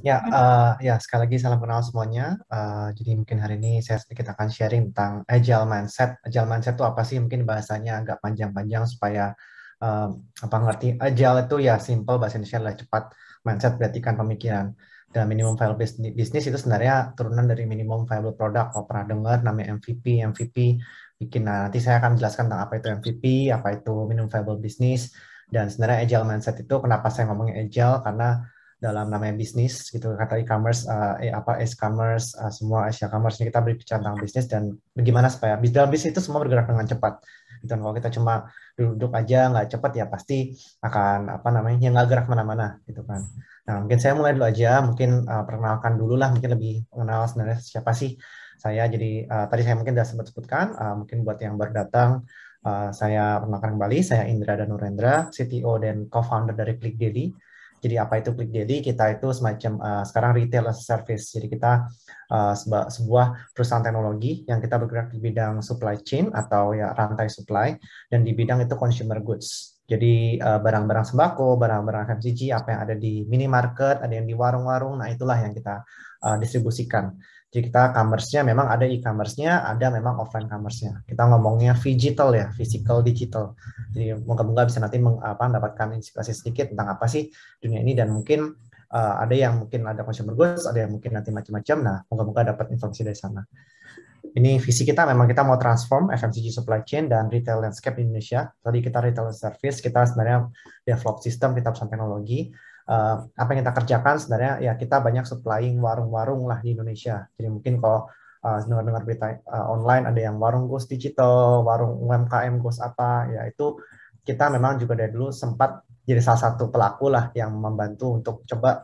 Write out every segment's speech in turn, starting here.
Ya, uh, ya sekali lagi salam kenal semuanya. Uh, jadi mungkin hari ini saya sedikit akan sharing tentang agile mindset. Agile mindset itu apa sih? Mungkin bahasanya agak panjang-panjang supaya uh, apa ngerti. Agile itu ya simple bahasa Indonesia adalah cepat. Mindset berarti kan pemikiran. Dan minimum viable business itu sebenarnya turunan dari minimum viable product. Kalau pernah dengar namanya MVP, MVP bikin. Nah, nanti saya akan jelaskan tentang apa itu MVP, apa itu minimum viable business, dan sebenarnya agile mindset itu kenapa saya ngomongin agile karena dalam namanya bisnis gitu kata e-commerce uh, eh, apa e-commerce uh, semua Asia commerce ini kita berbicara tentang bisnis dan bagaimana supaya bis dalam bisnis itu semua bergerak dengan cepat gitu dan kalau kita cuma duduk aja nggak cepat ya pasti akan apa namanya yang nggak gerak mana-mana gitu kan nah mungkin saya mulai dulu aja mungkin uh, perkenalkan dulu lah mungkin lebih mengenal sebenarnya siapa sih saya jadi uh, tadi saya mungkin sudah sempat sebutkan uh, mungkin buat yang baru datang uh, saya perkenalkan kembali saya Indra dan Nurendra CTO dan co-founder dari Click Daily jadi apa itu Klik Daily? Kita itu semacam uh, sekarang retail as a service. Jadi kita uh, seba, sebuah perusahaan teknologi yang kita bergerak di bidang supply chain atau ya rantai supply dan di bidang itu consumer goods. Jadi uh, barang-barang sembako, barang-barang FMCG, apa yang ada di minimarket, ada yang di warung-warung, nah itulah yang kita uh, distribusikan. Jadi kita commerce-nya memang ada e-commerce-nya, ada memang offline commerce-nya. Kita ngomongnya digital ya, physical digital. Jadi moga-moga bisa nanti meng, apa, mendapatkan inspirasi sedikit tentang apa sih dunia ini dan mungkin uh, ada yang mungkin ada consumer goods, ada yang mungkin nanti macam-macam. Nah, moga-moga dapat informasi dari sana. Ini visi kita memang kita mau transform FMCG supply chain dan retail landscape di Indonesia. Tadi kita retail service, kita sebenarnya develop sistem, kita teknologi uh, apa yang kita kerjakan sebenarnya ya kita banyak supplying warung-warung lah di Indonesia. Jadi mungkin kalau uh, dengar-dengar berita uh, online ada yang warung ghost digital, warung UMKM ghost apa, ya itu kita memang juga dari dulu sempat jadi salah satu pelaku lah yang membantu untuk coba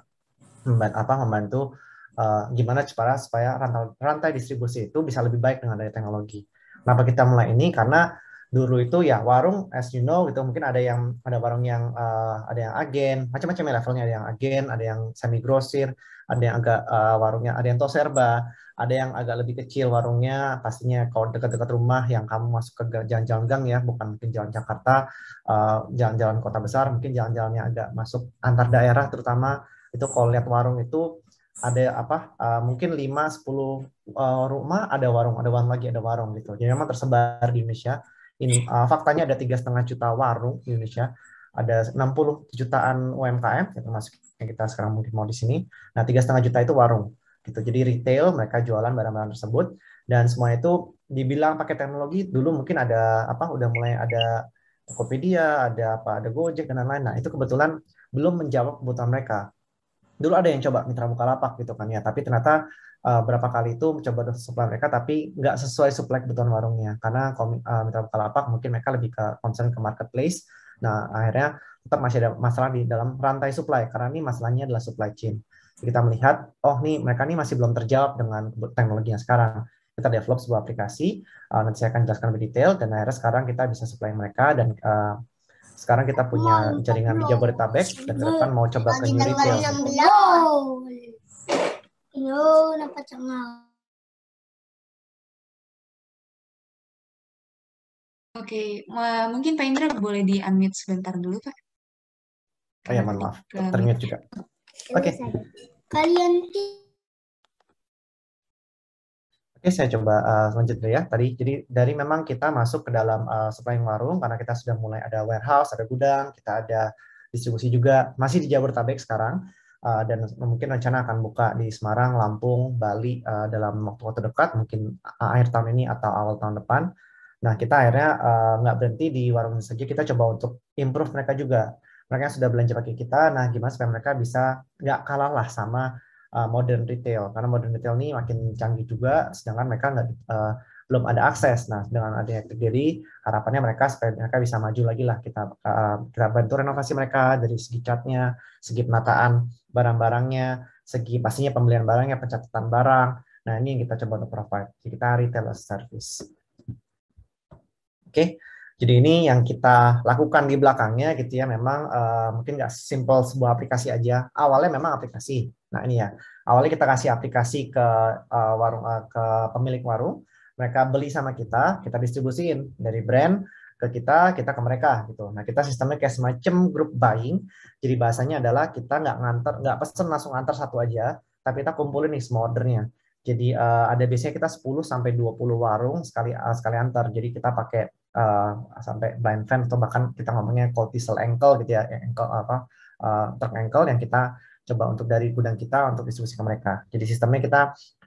membantu, apa membantu uh, gimana cara supaya rantai, rantai distribusi itu bisa lebih baik dengan adanya teknologi. Kenapa kita mulai ini? Karena dulu itu ya warung as you know gitu mungkin ada yang ada warung yang uh, ada yang agen macam-macam ya levelnya ada yang agen ada yang semi grosir ada yang agak uh, warungnya ada yang toserba ada yang agak lebih kecil warungnya pastinya kalau dekat-dekat rumah yang kamu masuk ke jalan-jalan gang ya bukan mungkin jalan Jakarta eh, jalan-jalan uh, kota besar mungkin jalan-jalannya agak masuk antar daerah terutama itu kalau lihat warung itu ada apa uh, mungkin 5 10 uh, rumah ada warung, ada warung lagi, ada warung gitu. Jadi memang tersebar di Indonesia ini uh, faktanya ada tiga setengah juta warung di Indonesia, ada 60 jutaan UMKM yang termasuk yang kita sekarang mungkin mau di sini. Nah, tiga setengah juta itu warung gitu. Jadi retail mereka jualan barang-barang tersebut dan semua itu dibilang pakai teknologi dulu mungkin ada apa udah mulai ada Tokopedia, ada apa, ada Gojek dan lain-lain. Nah, itu kebetulan belum menjawab kebutuhan mereka. Dulu ada yang coba mitra Bukalapak gitu kan ya, tapi ternyata uh, berapa kali itu mencoba supply mereka tapi nggak sesuai supply kebutuhan warungnya karena uh, eh, mitra bukalapak mungkin mereka lebih ke concern ke marketplace nah akhirnya tetap masih ada masalah di dalam rantai supply karena ini masalahnya adalah supply chain kita melihat oh nih mereka ini masih belum terjawab dengan teknologi yang sekarang kita develop sebuah aplikasi uh, nanti saya akan jelaskan lebih detail dan akhirnya sekarang kita bisa supply mereka dan uh, sekarang kita punya jaringan di Jabodetabek dan ke depan mau coba ke New Retail. Yo, nampak cengal. Oke, okay. mungkin Pak Indra boleh di-unmute sebentar dulu, Pak. Oh ya, maaf. Termute juga. Oke. Okay. Kalian Oke, saya coba uh, lanjut dulu ya. Tadi jadi dari memang kita masuk ke dalam uh, eh, supplying warung karena kita sudah mulai ada warehouse, ada gudang, kita ada distribusi juga masih di Jabodetabek sekarang. Eh, dan mungkin rencana akan buka di Semarang, Lampung, Bali uh, dalam waktu-waktu dekat, mungkin akhir tahun ini atau awal tahun depan. Nah, kita akhirnya uh, nggak berhenti di warung saja, kita coba untuk improve mereka juga. Mereka sudah belanja pakai kita, nah gimana supaya mereka bisa nggak kalah lah sama uh, modern retail. Karena modern retail ini makin canggih juga, sedangkan mereka nggak uh, belum ada akses. Nah, dengan adanya Kediri, harapannya mereka supaya mereka bisa maju lagi lah. Kita uh, kita bantu renovasi mereka dari segi catnya, segi penataan barang-barangnya, segi pastinya pembelian barangnya, pencatatan barang. Nah, ini yang kita coba untuk provide. Jadi kita retail as service. Oke. Okay. Jadi ini yang kita lakukan di belakangnya gitu ya memang uh, mungkin nggak simple sebuah aplikasi aja. Awalnya memang aplikasi. Nah ini ya awalnya kita kasih aplikasi ke uh, warung uh, ke pemilik warung mereka beli sama kita, kita distribusiin dari brand ke kita, kita ke mereka gitu. Nah kita sistemnya kayak semacam group buying. Jadi bahasanya adalah kita nggak nganter, nggak pesen langsung antar satu aja, tapi kita kumpulin nih semua ordernya. Jadi uh, ada biasanya kita 10 sampai 20 warung sekali uh, sekali antar. Jadi kita pakai uh, sampai blind fan atau bahkan kita ngomongnya cold diesel ankle gitu ya, ankle apa uh, truk ankle yang kita coba untuk dari gudang kita untuk distribusi ke mereka. Jadi sistemnya kita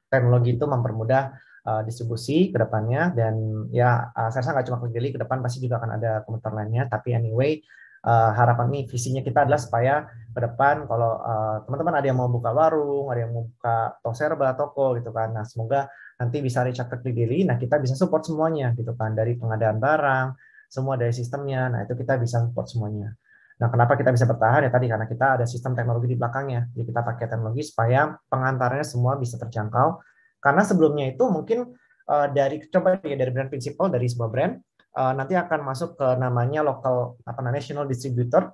teknologi itu mempermudah Eh, distribusi ke depannya dan ya uh, saya rasa nggak cuma kegeli ke depan pasti juga akan ada komentar lainnya tapi anyway uh, harapan nih visinya kita adalah supaya ke depan kalau teman teman-teman ada yang mau buka warung, ada yang mau buka toserba, toko gitu kan. Nah, semoga nanti bisa reach out ke kegeli Nah, kita bisa support semuanya gitu kan dari pengadaan barang, semua dari sistemnya. Nah, itu kita bisa support semuanya. Nah, kenapa kita bisa bertahan ya tadi karena kita ada sistem teknologi di belakangnya. Jadi kita pakai teknologi supaya pengantarnya semua bisa terjangkau karena sebelumnya itu mungkin uh, dari coba ya dari brand principal dari sebuah brand uh, nanti akan masuk ke namanya local apa national distributor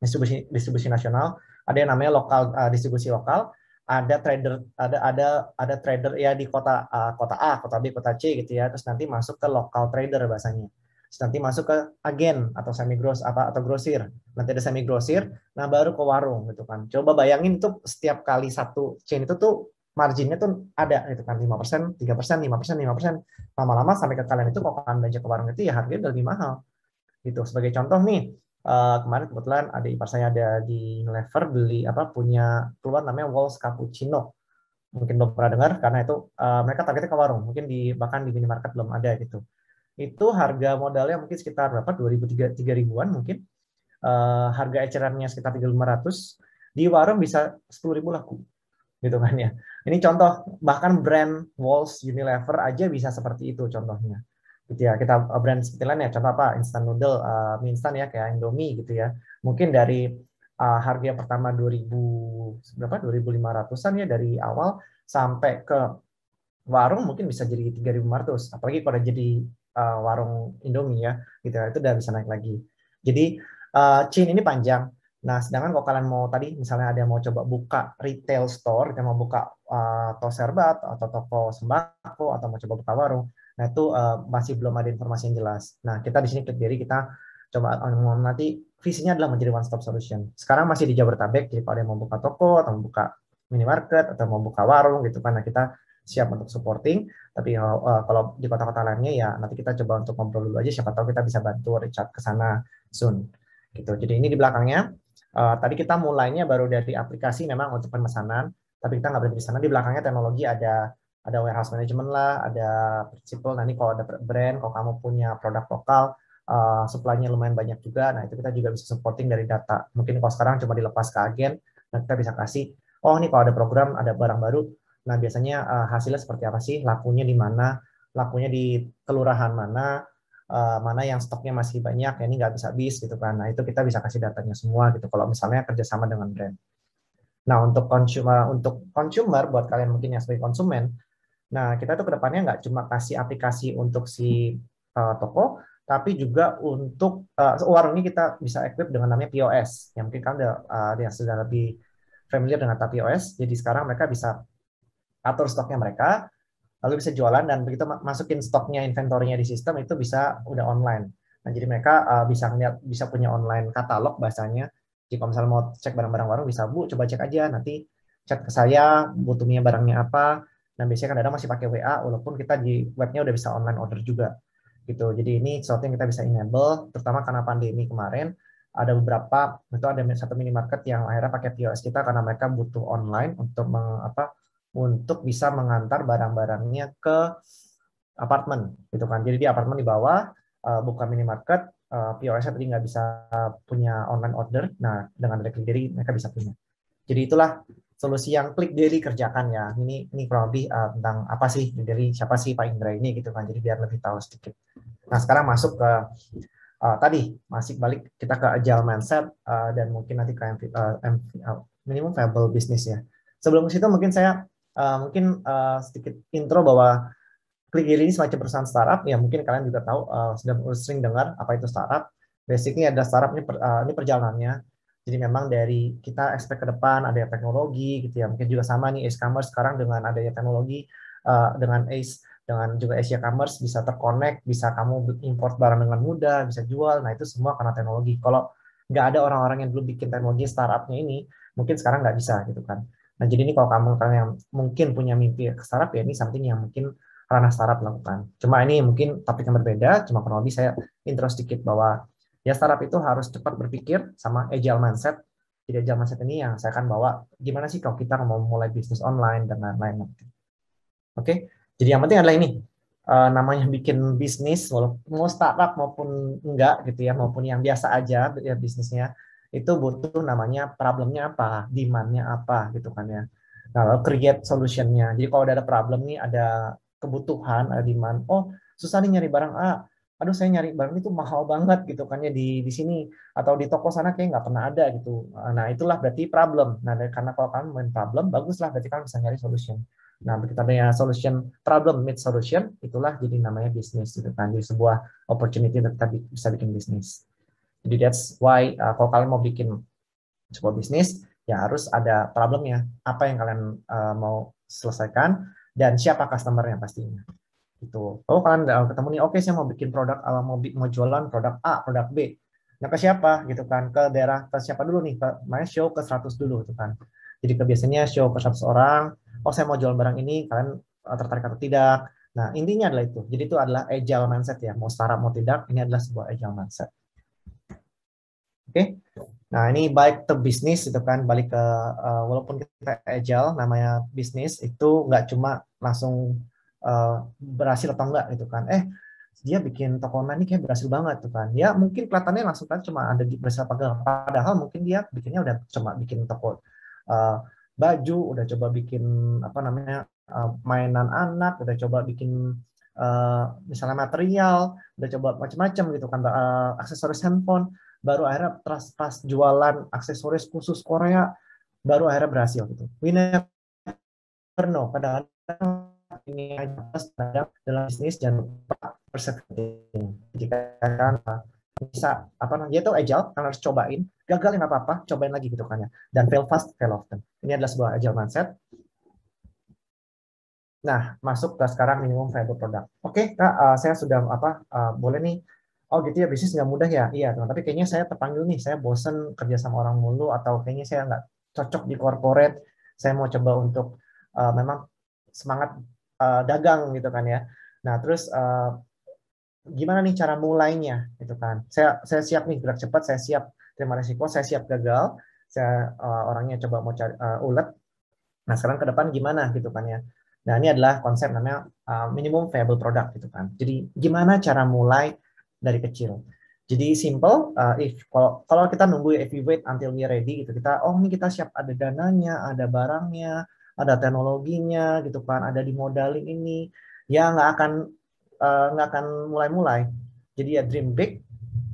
distribusi distribusi nasional, ada yang namanya lokal uh, distribusi lokal, ada trader ada ada ada trader ya di kota uh, kota A, kota B, kota C gitu ya. Terus nanti masuk ke lokal trader bahasanya. Terus nanti masuk ke agen atau semi gross apa atau grosir. Nanti ada semi grosir, nah baru ke warung gitu kan. Coba bayangin tuh setiap kali satu chain itu tuh marginnya tuh ada itu kan lima persen, tiga persen, lima persen, lima persen. Lama-lama sampai ke kalian itu kok kalian belanja ke warung itu ya harganya udah lebih mahal. Gitu. Sebagai contoh nih, Uh, kemarin kebetulan ada ipar saya ada di Unilever beli apa punya keluar namanya Walls Cappuccino mungkin belum pernah dengar karena itu uh, mereka targetnya ke warung mungkin di bahkan di minimarket belum ada gitu itu harga modalnya mungkin sekitar berapa Dua ribu tiga ribuan mungkin uh, harga ecerannya sekitar tiga lima ratus. di warung bisa sepuluh ribu laku gitu kan ya. Ini contoh bahkan brand Walls Unilever aja bisa seperti itu contohnya. Gitu ya, kita eh, brand seperti lain ya, contoh apa? Instant noodle, uh, instan ya kayak Indomie gitu ya. Mungkin dari uh, harga pertama 2000 berapa? 2500-an ya dari awal sampai ke warung mungkin bisa jadi 3500, apalagi kalau jadi uh, warung Indomie ya, gitu ya. Itu udah bisa naik lagi. Jadi uh, chain ini panjang Nah, sedangkan kalau kalian mau tadi misalnya ada yang mau coba buka retail store, yang mau buka uh, toko serbat atau toko sembako atau mau coba buka warung, nah itu uh, masih belum ada informasi yang jelas. Nah, kita di sini klik diri kita coba eh, nanti visinya adalah menjadi one stop solution. Sekarang masih di Jabodetabek, jadi kalau ada yang mau buka toko atau mau buka minimarket atau mau buka warung gitu kan, nah kita siap untuk supporting. Tapi uh, kalau di kota-kota lainnya ya nanti kita coba untuk ngobrol dulu aja, siapa tahu kita bisa bantu reach out ke sana soon. Gitu. Jadi ini di belakangnya. Uh, tadi kita mulainya baru dari aplikasi memang untuk pemesanan, tapi kita nggak berhenti di sana. Di belakangnya teknologi ada ada warehouse management lah, ada principal. Nanti kalau ada brand, kalau kamu punya produk lokal, uh, supply-nya lumayan banyak juga. Nah itu kita juga bisa supporting dari data. Mungkin kalau sekarang cuma dilepas ke agen, nah kita bisa kasih, oh nih kalau ada program, ada barang baru. Nah biasanya uh, hasilnya seperti apa sih? Lakunya di mana? Lakunya di kelurahan mana? Eh, mana yang stoknya masih banyak ya ini nggak bisa habis gitu kan nah itu kita bisa kasih datanya semua gitu kalau misalnya kerjasama dengan brand nah untuk consumer untuk consumer buat kalian mungkin yang sebagai konsumen nah kita tuh kedepannya nggak cuma kasih aplikasi untuk si uh, toko tapi juga untuk uh, eh, warung ini kita bisa equip dengan namanya POS yang mungkin kalian udah, uh, yang sudah lebih familiar dengan POS jadi sekarang mereka bisa atur stoknya mereka lalu bisa jualan dan begitu masukin stoknya inventornya di sistem itu bisa udah online nah jadi mereka uh, bisa ngeliat bisa punya online katalog bahasanya jika misalnya mau cek barang-barang warung bisa bu coba cek aja nanti chat ke saya butuhnya barangnya apa dan nah, biasanya kan kadang masih pakai WA walaupun kita di webnya udah bisa online order juga gitu jadi ini sesuatu yang kita bisa enable terutama karena pandemi kemarin ada beberapa itu ada satu minimarket yang akhirnya pakai POS kita karena mereka butuh online untuk meng, apa untuk bisa mengantar barang-barangnya ke apartemen gitu kan. Jadi di apartemen di bawah uh, buka minimarket uh, eh, POS tadi nggak bisa punya online order. Nah, dengan ada Dairy mereka bisa punya. Jadi itulah solusi yang klik dari kerjakan ya. Ini ini kurang lebih uh, tentang apa sih dari siapa sih Pak Indra ini gitu kan. Jadi biar lebih tahu sedikit. Nah, sekarang masuk ke uh, tadi masih balik kita ke agile mindset uh, dan mungkin nanti ke MV, uh, MV, uh, minimum viable business ya. Sebelum ke situ mungkin saya Eh, mungkin uh, sedikit intro bahwa klik ini semacam perusahaan startup, ya mungkin kalian juga tahu, uh, eh, sudah sering dengar apa itu startup. Basicnya ada startup ini, per, uh, ini perjalanannya. Jadi memang dari kita expect ke depan ada teknologi gitu ya, mungkin juga sama nih e-commerce sekarang dengan adanya teknologi, uh, dengan ACE, dengan juga Asia Commerce bisa terkonek, bisa kamu import barang dengan mudah, bisa jual, nah itu semua karena teknologi. Kalau nggak ada orang-orang yang dulu bikin teknologi startupnya ini, mungkin sekarang nggak bisa gitu kan. Nah, jadi ini kalau kamu kalian yang mungkin punya mimpi ke startup, ya ini something yang mungkin ranah startup lakukan. Cuma ini mungkin topik yang berbeda, cuma kurang lebih saya intro sedikit bahwa ya startup itu harus cepat berpikir sama agile mindset. Jadi agile mindset ini yang saya akan bawa gimana sih kalau kita mau mulai bisnis online dan lain-lain. Oke, jadi yang penting adalah ini, uh, namanya bikin bisnis, walaupun mau startup maupun enggak gitu ya, maupun yang biasa aja ya bisnisnya, itu butuh namanya problemnya apa, demandnya apa gitu kan ya. Nah, lalu create solutionnya. Jadi kalau ada problem nih, ada kebutuhan, ada demand. Oh, susah nih nyari barang A. Aduh, saya nyari barang itu mahal banget gitu kan ya di di sini atau di toko sana kayak nggak pernah ada gitu. Nah, itulah berarti problem. Nah, dari, karena kalau kamu main problem, baguslah berarti kamu bisa nyari solution. Nah, begitu ada solution problem meet solution, itulah jadi namanya bisnis gitu kan. Jadi sebuah opportunity untuk kita bisa bikin bisnis. Jadi that's why uh, kalau kalian mau bikin sebuah bisnis ya harus ada problemnya. Apa yang kalian uh, mau selesaikan dan siapa customernya pastinya. Itu. Oh kalian uh, ketemu nih, oke okay, saya mau bikin produk, uh, mau, mau jualan produk A, produk B. Nah ke siapa gitu kan? Ke daerah ke siapa dulu nih? Ke main show ke 100 dulu gitu kan. Jadi kebiasaannya show ke 100 orang. Oh saya mau jual barang ini, kalian uh, tertarik atau tidak? Nah, intinya adalah itu. Jadi itu adalah agile mindset ya. Mau startup mau tidak, ini adalah sebuah agile mindset. Oke. Okay? Nah, ini balik ke bisnis itu kan, balik ke uh, walaupun kita agile namanya bisnis itu nggak cuma langsung uh, berhasil atau enggak gitu kan. Eh, dia bikin toko online ini kayak berhasil banget tuh kan. Ya, mungkin kelihatannya langsung kan cuma ada di beberapa padahal mungkin dia bikinnya udah cuma bikin toko uh, baju, udah coba bikin apa namanya uh, mainan anak, udah coba bikin uh, misalnya material, udah coba macam-macam gitu kan uh, aksesoris handphone baru akhirnya pas, pas jualan aksesoris khusus Korea baru akhirnya berhasil gitu we never know kadang-kadang ini aja dalam bisnis jangan lupa jika kan bisa apa namanya itu agile kan harus cobain gagal nggak apa-apa cobain lagi gitu kan ya dan fail fast fail often ini adalah sebuah agile mindset nah masuk ke sekarang minimum viable product oke okay, nah, eh, uh, saya sudah apa uh, boleh nih oh gitu ya bisnis nggak mudah ya iya teman tapi kayaknya saya terpanggil nih saya bosen kerja sama orang mulu atau kayaknya saya nggak cocok di corporate saya mau coba untuk uh, memang semangat uh, dagang gitu kan ya nah terus uh, gimana nih cara mulainya gitu kan saya saya siap nih gerak cepat saya siap terima resiko saya siap gagal saya uh, orangnya coba mau cari uh, ulet nah sekarang ke depan gimana gitu kan ya nah ini adalah konsep namanya uh, minimum viable product gitu kan jadi gimana cara mulai dari kecil. Jadi simple, uh, if kalau kita nunggu ya, if we wait until we ready gitu, kita oh ini kita siap ada dananya, ada barangnya, ada teknologinya gitu kan, ada di dimodalin ini, ya nggak akan uh, nggak uh, akan mulai-mulai. Jadi ya dream big,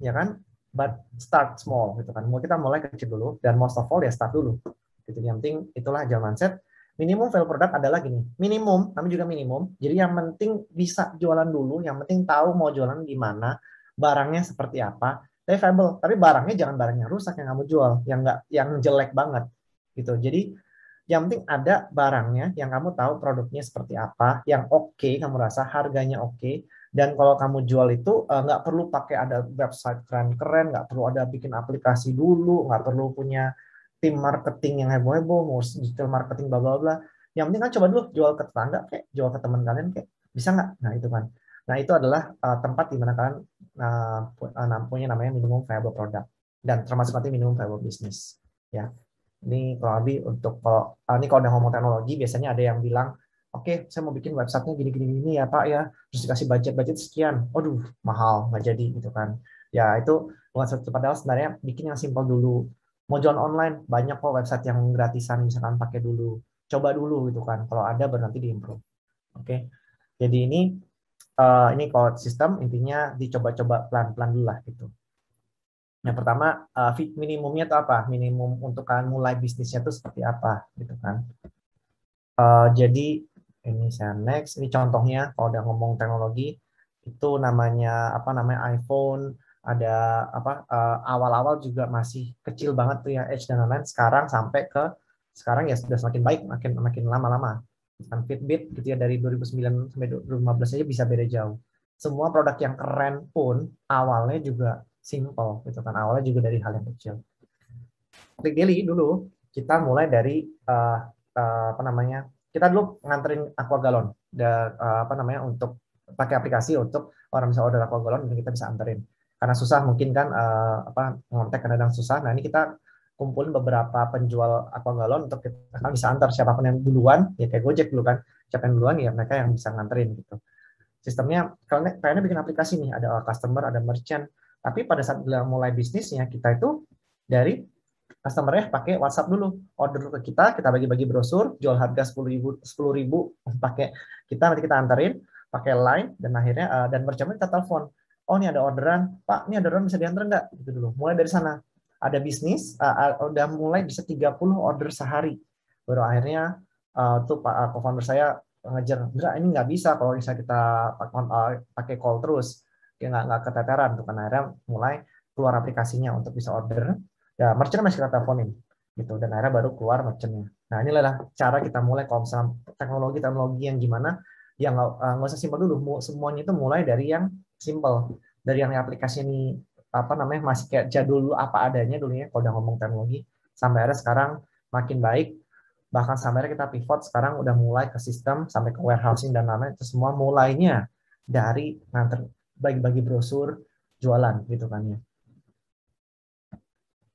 ya kan, but start small gitu kan. Mau kita mulai kecil dulu dan most of all ya start dulu. Gitu. Yang penting itulah jalan mindset. Minimum value product adalah gini, minimum, kami juga minimum. Jadi yang penting bisa jualan dulu, yang penting tahu mau jualan di mana barangnya seperti apa tapi tapi barangnya jangan barangnya rusak yang kamu jual yang nggak yang jelek banget gitu jadi yang penting ada barangnya yang kamu tahu produknya seperti apa yang oke okay, kamu rasa harganya oke okay, dan kalau kamu jual itu eh, nggak perlu pakai ada website keren-keren nggak perlu ada bikin aplikasi dulu nggak perlu punya tim marketing yang heboh-heboh ngurus digital marketing bla bla bla yang penting kan coba dulu jual ke tetangga kayak jual ke teman kalian kayak bisa nggak nah itu kan nah itu adalah eh, tempat di mana kalian nah, punya namanya minimum viable product dan termasuk nanti minimum viable business ya ini kalau lebih untuk kalau eh, ini kalau udah ngomong teknologi biasanya ada yang bilang oke okay, saya mau bikin websitenya gini gini ini ya pak ya terus dikasih budget budget sekian aduh mahal nggak jadi gitu kan ya itu bukan satu padahal sebenarnya bikin yang simpel dulu mau jual online banyak kok website yang gratisan misalkan pakai dulu coba dulu gitu kan kalau ada berarti diimprove oke okay? jadi ini uh, ini kalau sistem intinya dicoba-coba pelan-pelan dulu lah gitu. Yang pertama uh, minimumnya itu apa? Minimum untuk kalian mulai bisnisnya itu seperti apa gitu kan? Uh, jadi ini saya next. Ini contohnya kalau udah ngomong teknologi itu namanya apa namanya iPhone ada apa awal-awal uh, juga masih kecil banget tuh ya edge dan lain-lain sekarang sampai ke sekarang ya sudah semakin baik makin makin lama-lama misalkan Fitbit gitu ya dari 2009 sampai 2015 aja bisa beda jauh. Semua produk yang keren pun awalnya juga simple gitu kan. Awalnya juga dari hal yang kecil. Klik daily dulu kita mulai dari uh, uh, apa namanya? Kita dulu nganterin aqua galon dan uh, eh, apa namanya untuk pakai aplikasi untuk orang bisa order aqua galon dan kita bisa anterin. Karena susah mungkin kan uh, apa ngontek kadang susah. Nah, ini kita kumpulin beberapa penjual aqua galon untuk kita kan bisa antar siapapun yang duluan ya kayak Gojek dulu kan siapa yang duluan ya mereka yang bisa nganterin gitu sistemnya kalau kayaknya bikin aplikasi nih ada customer ada merchant tapi pada saat mulai bisnisnya kita itu dari customer customernya pakai WhatsApp dulu order ke kita kita bagi-bagi brosur jual harga sepuluh ribu sepuluh ribu pakai kita nanti kita anterin pakai line dan akhirnya eh, dan merchant kita telepon oh ini ada orderan pak ini ada orderan bisa diantar nggak gitu dulu mulai dari sana ada bisnis uh, udah mulai bisa 30 order sehari baru akhirnya uh, tuh pak uh, co-founder saya ngejar enggak ini nggak bisa kalau bisa kita pakai call terus dia nggak nggak keteteran tuh kan akhirnya mulai keluar aplikasinya untuk bisa order ya merchant masih kita teleponin gitu dan akhirnya baru keluar merchantnya nah ini adalah cara kita mulai kalau misalnya teknologi teknologi yang gimana yang nggak uh, usah simpel dulu semuanya itu mulai dari yang simple dari yang aplikasi ini apa namanya masih kayak jadul apa adanya dulunya kalau udah ngomong teknologi sampai akhirnya sekarang makin baik bahkan sampai akhirnya kita pivot sekarang udah mulai ke sistem sampai ke warehousing dan lain-lain itu semua mulainya dari nganter bagi-bagi brosur jualan gitu kan ya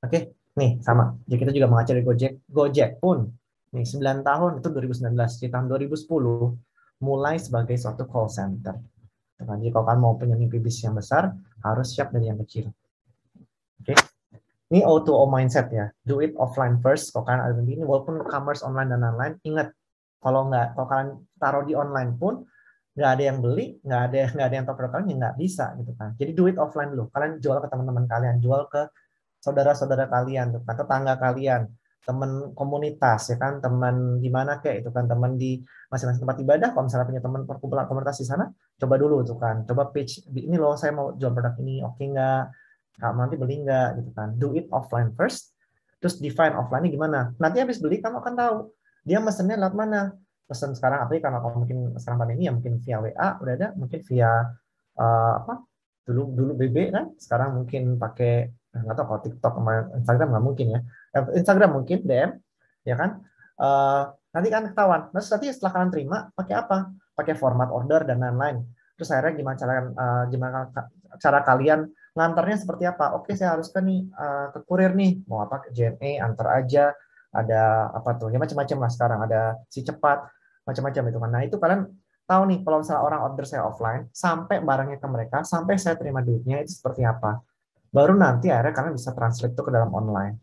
oke nih sama jadi ya, kita juga mengacu di Gojek Gojek pun nih 9 tahun itu 2019 di tahun 2010 mulai sebagai suatu call center Gitu kan. Jika kalian mau punya mimpi bisnis yang besar, harus siap dari yang kecil. Oke. Okay. Ini O2O mindset ya. Do it offline first. Kalau kalian ada mimpi ini, walaupun commerce online dan online, ingat kalau nggak, kalau kalian taruh di online pun nggak ada yang beli, nggak ada nggak ada yang tahu kalian, ya nggak bisa gitu kan. Jadi do it offline dulu. Kalian jual ke teman-teman kalian, jual ke saudara-saudara kalian, ke tetangga kalian, teman komunitas ya kan teman di mana kayak itu kan teman di masing-masing tempat ibadah kalau misalnya punya teman perkumpulan komunitas di sana coba dulu tuh kan coba pitch ini loh saya mau jual produk ini oke okay nggak kamu nanti beli nggak gitu kan do it offline first terus define offline ini gimana nanti habis beli kamu akan tahu dia mesennya lewat mana pesan sekarang apa ya? karena kalau mungkin sekarang pandemi ya mungkin via WA udah ada mungkin via uh, apa dulu dulu BB kan sekarang mungkin pakai eh, nggak tahu kalau TikTok sama Instagram nggak mungkin ya Eh, Instagram mungkin DM, ya kan? Uh, nanti kan ketahuan. Terus nanti setelah kalian terima, pakai apa? Pakai format order dan lain-lain. Terus akhirnya gimana cara uh, gimana cara kalian ngantarnya seperti apa? Oke, saya harus ke nih uh, ke kurir nih, mau apa ke JNE, antar aja. Ada apa tuh? Ya macam-macam lah sekarang. Ada si cepat, macam-macam itu kan. Nah itu kalian tahu nih kalau misalnya orang order saya offline, sampai barangnya ke mereka, sampai saya terima duitnya itu seperti apa. Baru nanti akhirnya kalian bisa translate itu ke dalam online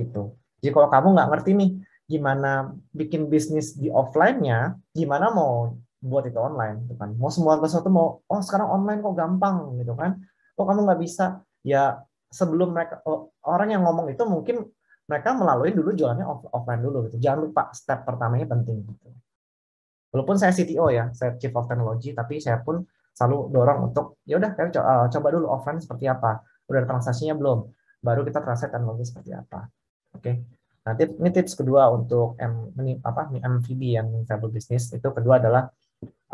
gitu. Jadi kalau kamu nggak ngerti nih gimana bikin bisnis di offline-nya, gimana mau buat itu online, gitu kan? Mau semua sesuatu mau, oh sekarang online kok gampang, gitu kan? Kok kamu nggak bisa? Ya sebelum mereka orang yang ngomong itu mungkin mereka melalui dulu jualannya off, offline dulu gitu. Jangan lupa step pertamanya penting gitu. Walaupun saya CTO ya, saya Chief of Technology, tapi saya pun selalu dorong untuk ya udah eh, coba, dulu offline seperti apa, udah transaksinya belum, baru kita transaksi teknologi seperti apa. Oke. Okay. Nah, ini tips kedua untuk M, apa, MVB yang travel Business itu kedua adalah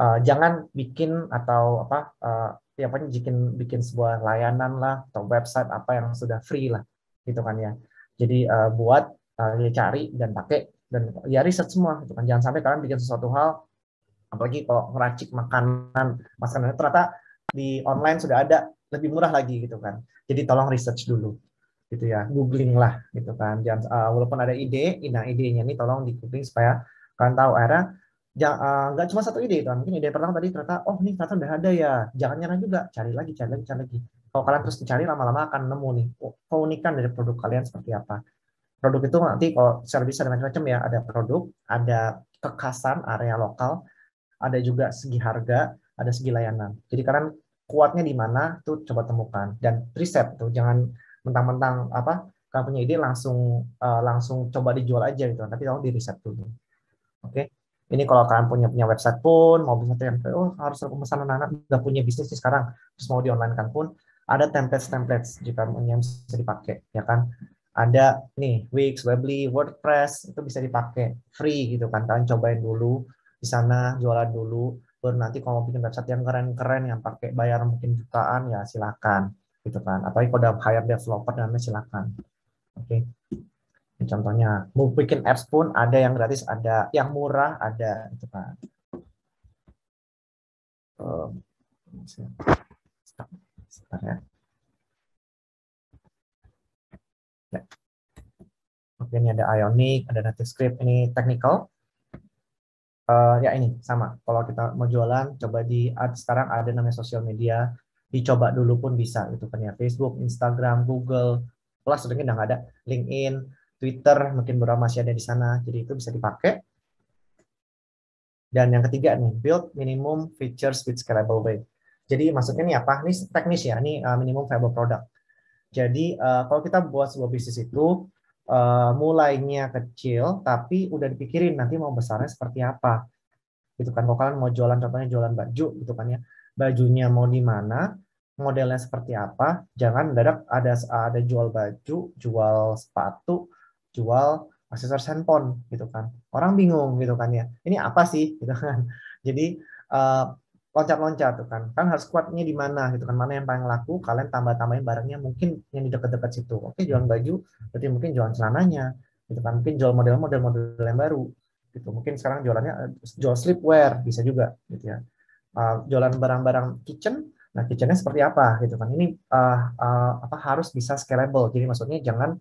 uh, jangan bikin atau apa uh, ya pokoknya bikin bikin sebuah layanan lah atau website apa yang sudah free lah gitu kan ya jadi uh, buat uh, cari dan pakai dan ya riset semua gitu kan jangan sampai kalian bikin sesuatu hal apalagi kalau meracik makanan makanan ternyata di online sudah ada lebih murah lagi gitu kan jadi tolong research dulu gitu ya googling lah gitu kan jangan uh, walaupun ada ide nah idenya ini tolong di googling supaya kalian tahu era eh, nggak uh, cuma satu ide itu mungkin ide pertama tadi ternyata oh ini ternyata udah ada ya jangan nyerah juga cari lagi cari lagi cari lagi kalau kalian terus dicari lama-lama akan nemu nih oh, keunikan dari produk kalian seperti apa produk itu nanti kalau service ada macam-macam ya ada produk ada kekhasan area lokal ada juga segi harga ada segi layanan jadi kalian kuatnya di mana tuh coba temukan dan riset tuh jangan mentang-mentang apa kamu punya ide langsung uh, langsung coba dijual aja gitu kan. tapi tolong di riset dulu oke okay? ini kalau kalian punya punya website pun mau bisa yang oh harus pemesanan anak udah punya bisnis nih sekarang terus mau di online kan pun ada template-template jika yang bisa dipakai ya kan ada nih Wix, Webly, WordPress itu bisa dipakai free gitu kan kalian cobain dulu di sana jualan dulu baru nanti kalau mau bikin website yang keren-keren yang pakai bayar mungkin jutaan ya silakan gitu kan apalagi kalau udah hire developer namanya silakan oke okay. contohnya mau bikin apps pun ada yang gratis ada yang murah ada gitu kan um, sebentar ya. Ya. oke ini ada Ionic ada Native Script, ini technical uh, ya ini sama kalau kita mau jualan coba di sekarang ada namanya social media dicoba dulu pun bisa gitu kan ya Facebook, Instagram, Google, plus mungkin nggak ada LinkedIn, Twitter mungkin beberapa masih ada di sana jadi itu bisa dipakai dan yang ketiga nih build minimum features with scalable way jadi maksudnya ini apa ini teknis ya ini uh, minimum viable product jadi uh, kalau kita buat sebuah bisnis itu uh, mulainya kecil tapi udah dipikirin nanti mau besarnya seperti apa gitu kan kalau kalian mau jualan contohnya jualan baju gitu kan ya bajunya mau di mana modelnya seperti apa. Jangan mendadak ada ada jual baju, jual sepatu, jual aksesoris handphone gitu kan. Orang bingung gitu kan ya. Ini apa sih gitu kan. Jadi uh, loncat-loncat tuh kan. Kan harus kuatnya di mana gitu kan. Mana yang paling laku, kalian tambah-tambahin barangnya mungkin yang di dekat-dekat situ. Oke, jualan baju, berarti mungkin jualan celananya gitu kan. Mungkin jual model-model model yang baru gitu. Mungkin sekarang jualannya eh, jual sleepwear bisa juga gitu ya. Uh, jualan barang-barang kitchen Nah, kitchennya seperti apa gitu kan? Ini uh, uh, apa harus bisa scalable. Jadi maksudnya jangan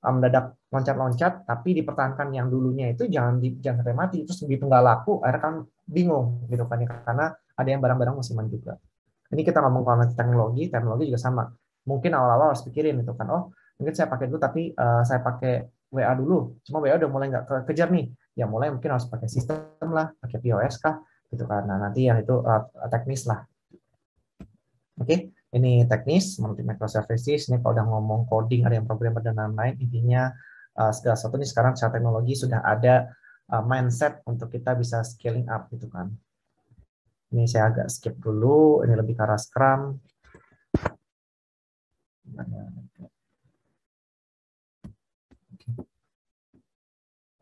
mendadak eh, mendadak loncat-loncat, tapi dipertahankan yang dulunya itu jangan di, jangan sampai mati. Terus begitu nggak laku, akhirnya kan bingung gitu kan? Ya. Karena ada yang barang-barang musiman juga. Ini kita ngomong kalau teknologi, teknologi juga sama. Mungkin awal-awal harus pikirin itu kan, oh mungkin saya pakai dulu tapi uh, saya pakai WA dulu. Cuma WA udah mulai nggak ke kejar nih. Ya mulai mungkin harus pakai sistem lah, pakai POS kah gitu kan. Nah nanti yang itu uh, teknis lah Oke, okay? ini teknis, multi microservices, ini kalau udah ngomong coding, ada yang programmer dan lain-lain, intinya uh, segala satu ini sekarang secara teknologi sudah ada uh, mindset untuk kita bisa scaling up gitu kan. Ini saya agak skip dulu, ini lebih ke arah Scrum.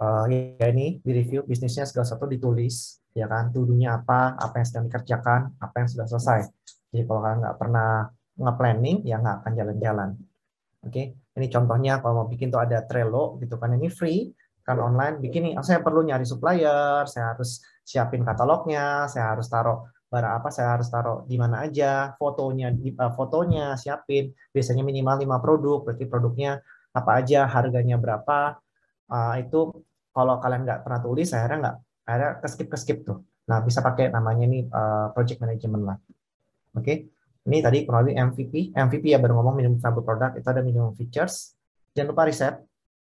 Uh, ya ini di review bisnisnya segala satu ditulis ya kan tudunya apa apa yang sedang dikerjakan apa yang sudah selesai jadi kalau kalian nggak pernah nge-planning, ya nggak akan jalan-jalan. Oke, okay? ini contohnya kalau mau bikin tuh ada Trello gitu kan, ini free, kan online, bikin nih, ah, saya perlu nyari supplier, saya harus siapin katalognya, saya harus taruh barang apa, saya harus taruh di mana aja, fotonya, eh, fotonya siapin, biasanya minimal 5 produk, berarti produknya apa aja, harganya berapa, ah, itu kalau kalian nggak pernah tulis, akhirnya nggak, akhirnya keskip-keskip tuh. Nah, bisa pakai namanya ini eh, project management lah. Oke. Okay? Ini tadi kurang lebih MVP. MVP ya baru ngomong minimum viable product, itu ada minimum features. Jangan lupa riset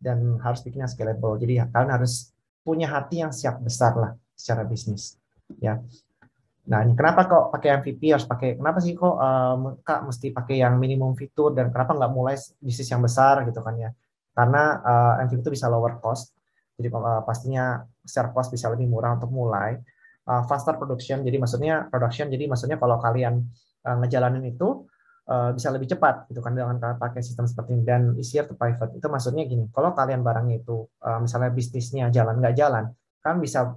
dan harus bikinnya scalable. Jadi ya, kalian harus punya hati yang siap besar lah secara bisnis. Ya. Nah, ini kenapa kok pakai MVP harus pakai? Kenapa sih kok uh, kak mesti pakai yang minimum fitur dan kenapa nggak mulai bisnis yang besar gitu kan ya? Karena uh, MVP itu bisa lower cost, jadi uh, pastinya share cost bisa lebih murah untuk mulai uh, faster production. Jadi maksudnya production. Jadi maksudnya kalau kalian uh, ngejalanin itu uh, bisa lebih cepat gitu kan dengan kalian pakai sistem seperti ini dan easier to pivot. Itu maksudnya gini, kalau kalian barangnya itu uh, misalnya bisnisnya jalan nggak jalan, kan bisa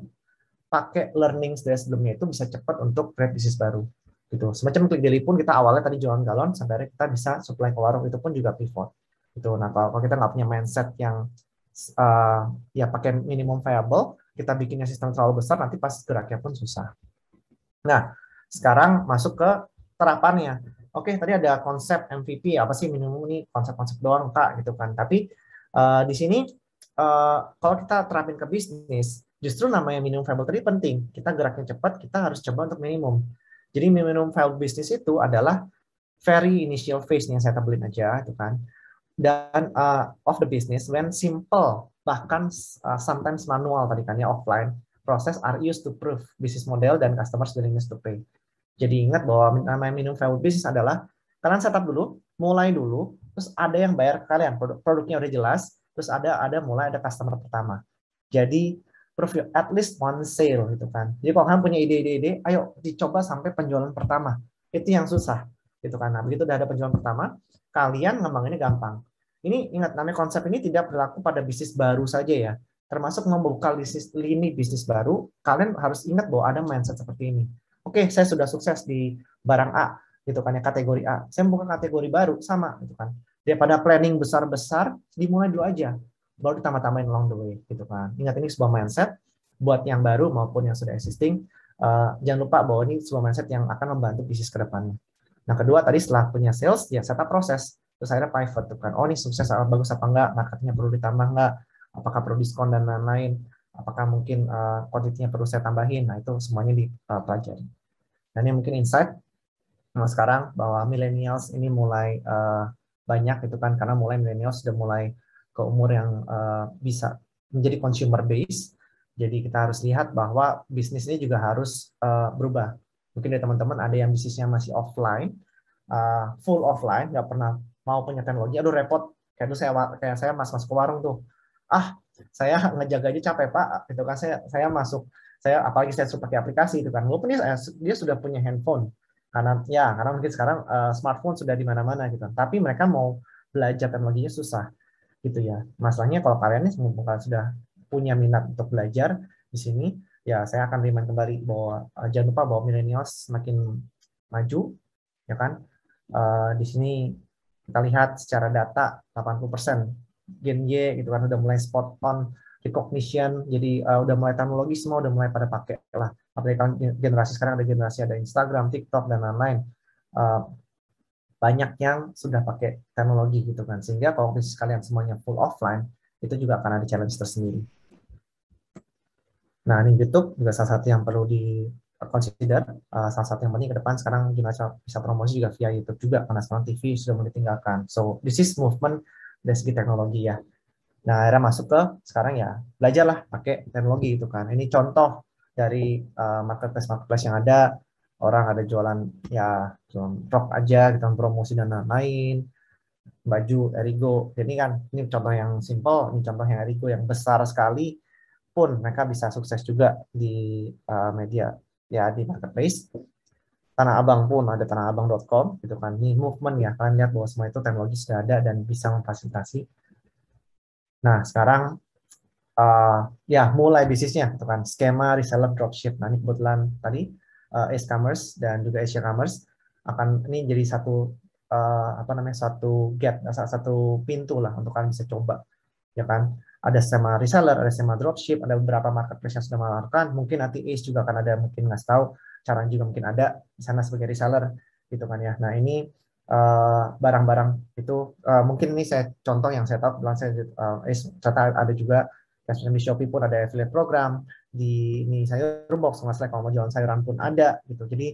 pakai learning dari sebelumnya itu bisa cepat untuk create bisnis baru gitu. Semacam klik daily pun kita awalnya tadi jualan galon sampai akhirnya kita bisa supply ke warung itu pun juga pivot. Gitu. Nah, kalau kita nggak punya mindset yang uh, ya pakai minimum viable, kita bikinnya sistem terlalu besar, nanti pas geraknya pun susah. Nah, sekarang masuk ke terapannya. Oke, tadi ada konsep MVP, apa sih minimum ini konsep-konsep doang kak gitu kan. Tapi uh, di sini uh, kalau kita terapin ke bisnis, justru namanya minimum viable tadi penting. Kita geraknya cepat, kita harus coba untuk minimum. Jadi minimum viable bisnis itu adalah very initial phase yang saya tabelin aja, gitu kan. Dan uh, of the business when simple bahkan uh, sometimes manual tadi kan ya offline proses are used to prove business model dan customers willingness to pay. Jadi ingat bahwa namanya minimum viable business adalah kalian setup dulu, mulai dulu, terus ada yang bayar ke kalian, produk produknya udah jelas, terus ada ada mulai ada customer pertama. Jadi proof at least one sale gitu kan. Jadi kalau kalian punya ide-ide, ayo dicoba sampai penjualan pertama. Itu yang susah gitu kan. Nah, begitu udah ada penjualan pertama, kalian ini gampang. Ini ingat namanya konsep ini tidak berlaku pada bisnis baru saja ya. Termasuk membuka bisnis lini bisnis baru, kalian harus ingat bahwa ada mindset seperti ini. Oke, saya sudah sukses di barang A, gitu kan ya kategori A. Saya buka kategori baru sama gitu kan. Daripada planning besar-besar, dimulai dulu aja. Baru ditambah-tambahin long the way gitu kan. Ingat ini sebuah mindset buat yang baru maupun yang sudah existing. Uh, jangan lupa bahwa ini sebuah mindset yang akan membantu bisnis kedepannya. Nah, kedua tadi setelah punya sales, ya setup proses terus akhirnya pivot tuh kan oh ini sukses apa bagus apa enggak marketnya perlu ditambah enggak apakah perlu diskon dan lain-lain apakah mungkin uh, perlu saya tambahin nah itu semuanya dipelajari dan ini mungkin insight nah, sekarang bahwa millennials ini mulai uh, banyak itu kan karena mulai millennials sudah mulai ke umur yang uh, bisa menjadi consumer base jadi kita harus lihat bahwa bisnis ini juga harus uh, berubah mungkin dari teman-teman ada yang bisnisnya masih offline uh, full offline nggak pernah mau punya teknologi aduh repot kayak itu saya kayak saya mas masuk ke warung tuh ah saya ngejaga aja capek pak itu kan saya saya masuk saya apalagi saya sudah pakai aplikasi itu kan walaupun dia, eh, dia sudah punya handphone karena ya karena mungkin sekarang uh, smartphone sudah di mana-mana gitu kan. tapi mereka mau belajar teknologinya susah gitu ya masalahnya kalau kalian ini mumpung sudah punya minat untuk belajar di sini ya saya akan remind kembali bahwa eh, jangan lupa bahwa milenials semakin maju ya kan uh, di sini kita lihat secara data 80% Gen Y gitu kan udah mulai spot on recognition jadi uh, udah mulai teknologi semua udah mulai pada pakai lah apalagi kalau generasi sekarang ada generasi ada Instagram, TikTok dan lain-lain uh, banyak yang sudah pakai teknologi gitu kan sehingga kalau bisnis kalian semuanya full offline itu juga akan ada challenge tersendiri. Nah ini YouTube juga salah satu yang perlu di consider uh, salah satu yang penting ke depan sekarang juga bisa promosi juga via YouTube juga karena sekarang TV sudah mulai tinggalkan. So this is movement dari segi teknologi ya. Nah akhirnya masuk ke sekarang ya belajarlah pakai teknologi itu kan. Ini contoh dari uh, marketplace marketplace yang ada orang ada jualan ya jualan rok aja kita gitu, promosi dan lain-lain baju Erigo ini kan ini contoh yang simple ini contoh yang Erigo yang besar sekali pun mereka bisa sukses juga di uh, media ya di marketplace Tanah Abang pun ada tanahabang.com gitu kan. Ini movement ya, kalian lihat bahwa semua itu teknologi sudah ada dan bisa memfasilitasi. Nah, sekarang uh, ya mulai bisnisnya gitu kan. Skema reseller dropship. Nah, ini kebetulan tadi uh, e-commerce dan juga Asia commerce akan ini jadi satu uh, apa namanya? satu gap, satu pintu lah untuk kalian bisa coba ya kan ada sama reseller, ada sama dropship, ada beberapa marketplace yang sudah melakukan. Mungkin nanti Ace juga akan ada, mungkin nggak tahu cara juga mungkin ada di sana sebagai reseller gitu kan ya. Nah ini eh, barang-barang uh, itu uh, mungkin ini saya contoh yang saya tahu, saya uh, Ace serta ada juga yang di Shopee pun ada affiliate program di ini sayur box salah kalau mau jualan sayuran pun ada gitu. Jadi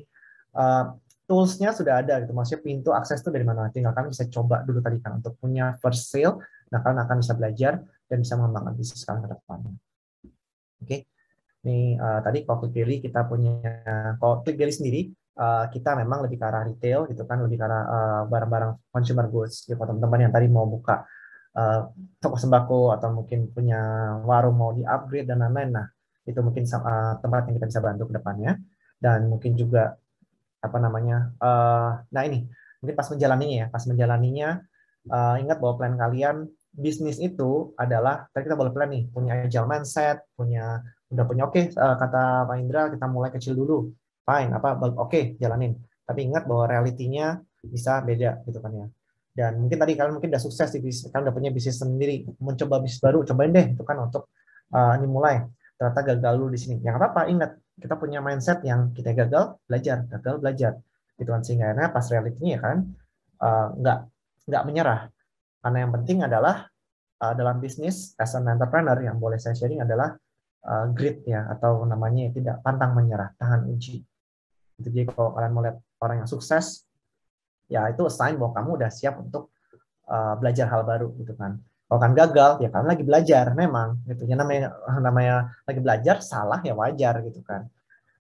uh, toolsnya sudah ada gitu. Maksudnya pintu akses itu dari mana? Tinggal kalian bisa coba dulu tadi kan untuk punya first sale. Nah kalian akan bisa belajar dan bisa mengembangkan bisnis kalian ke depannya. Oke, okay? ini uh, tadi kalau klik daily kita punya, kalau klik daily sendiri uh, kita memang lebih ke arah retail gitu kan, lebih ke arah eh, barang-barang uh, consumer goods. Jadi kalau gitu. teman-teman yang tadi mau buka uh, toko sembako atau mungkin punya warung mau di upgrade dan lain-lain, nah itu mungkin uh, tempat yang kita bisa bantu ke depannya dan mungkin juga apa namanya uh, nah ini mungkin pas menjalaninya ya pas menjalaninya uh, ingat bahwa plan kalian bisnis itu adalah tadi kita boleh plan nih punya agile mindset punya udah punya oke okay, eh, kata Pak Indra kita mulai kecil dulu fine apa oke okay, jalanin tapi ingat bahwa realitinya bisa beda gitu kan ya dan mungkin tadi kalian mungkin udah sukses di bisnis kalian udah punya bisnis sendiri mencoba bisnis baru cobain deh itu kan untuk uh, ini mulai ternyata gagal dulu di sini yang apa apa ingat kita punya mindset yang kita gagal belajar gagal belajar gitu kan sehingga pas realitinya ya kan uh, nggak nggak menyerah karena yang penting adalah uh, dalam bisnis as an entrepreneur yang boleh saya sharing adalah uh, eh, grit ya atau namanya tidak pantang menyerah, tahan uji. Jadi kalau kalian mau lihat orang yang sukses, ya itu sign bahwa kamu udah siap untuk uh, belajar hal baru gitu kan. Kalau kan gagal, ya kamu lagi belajar memang gitu. Ya namanya namanya lagi belajar salah ya wajar gitu kan.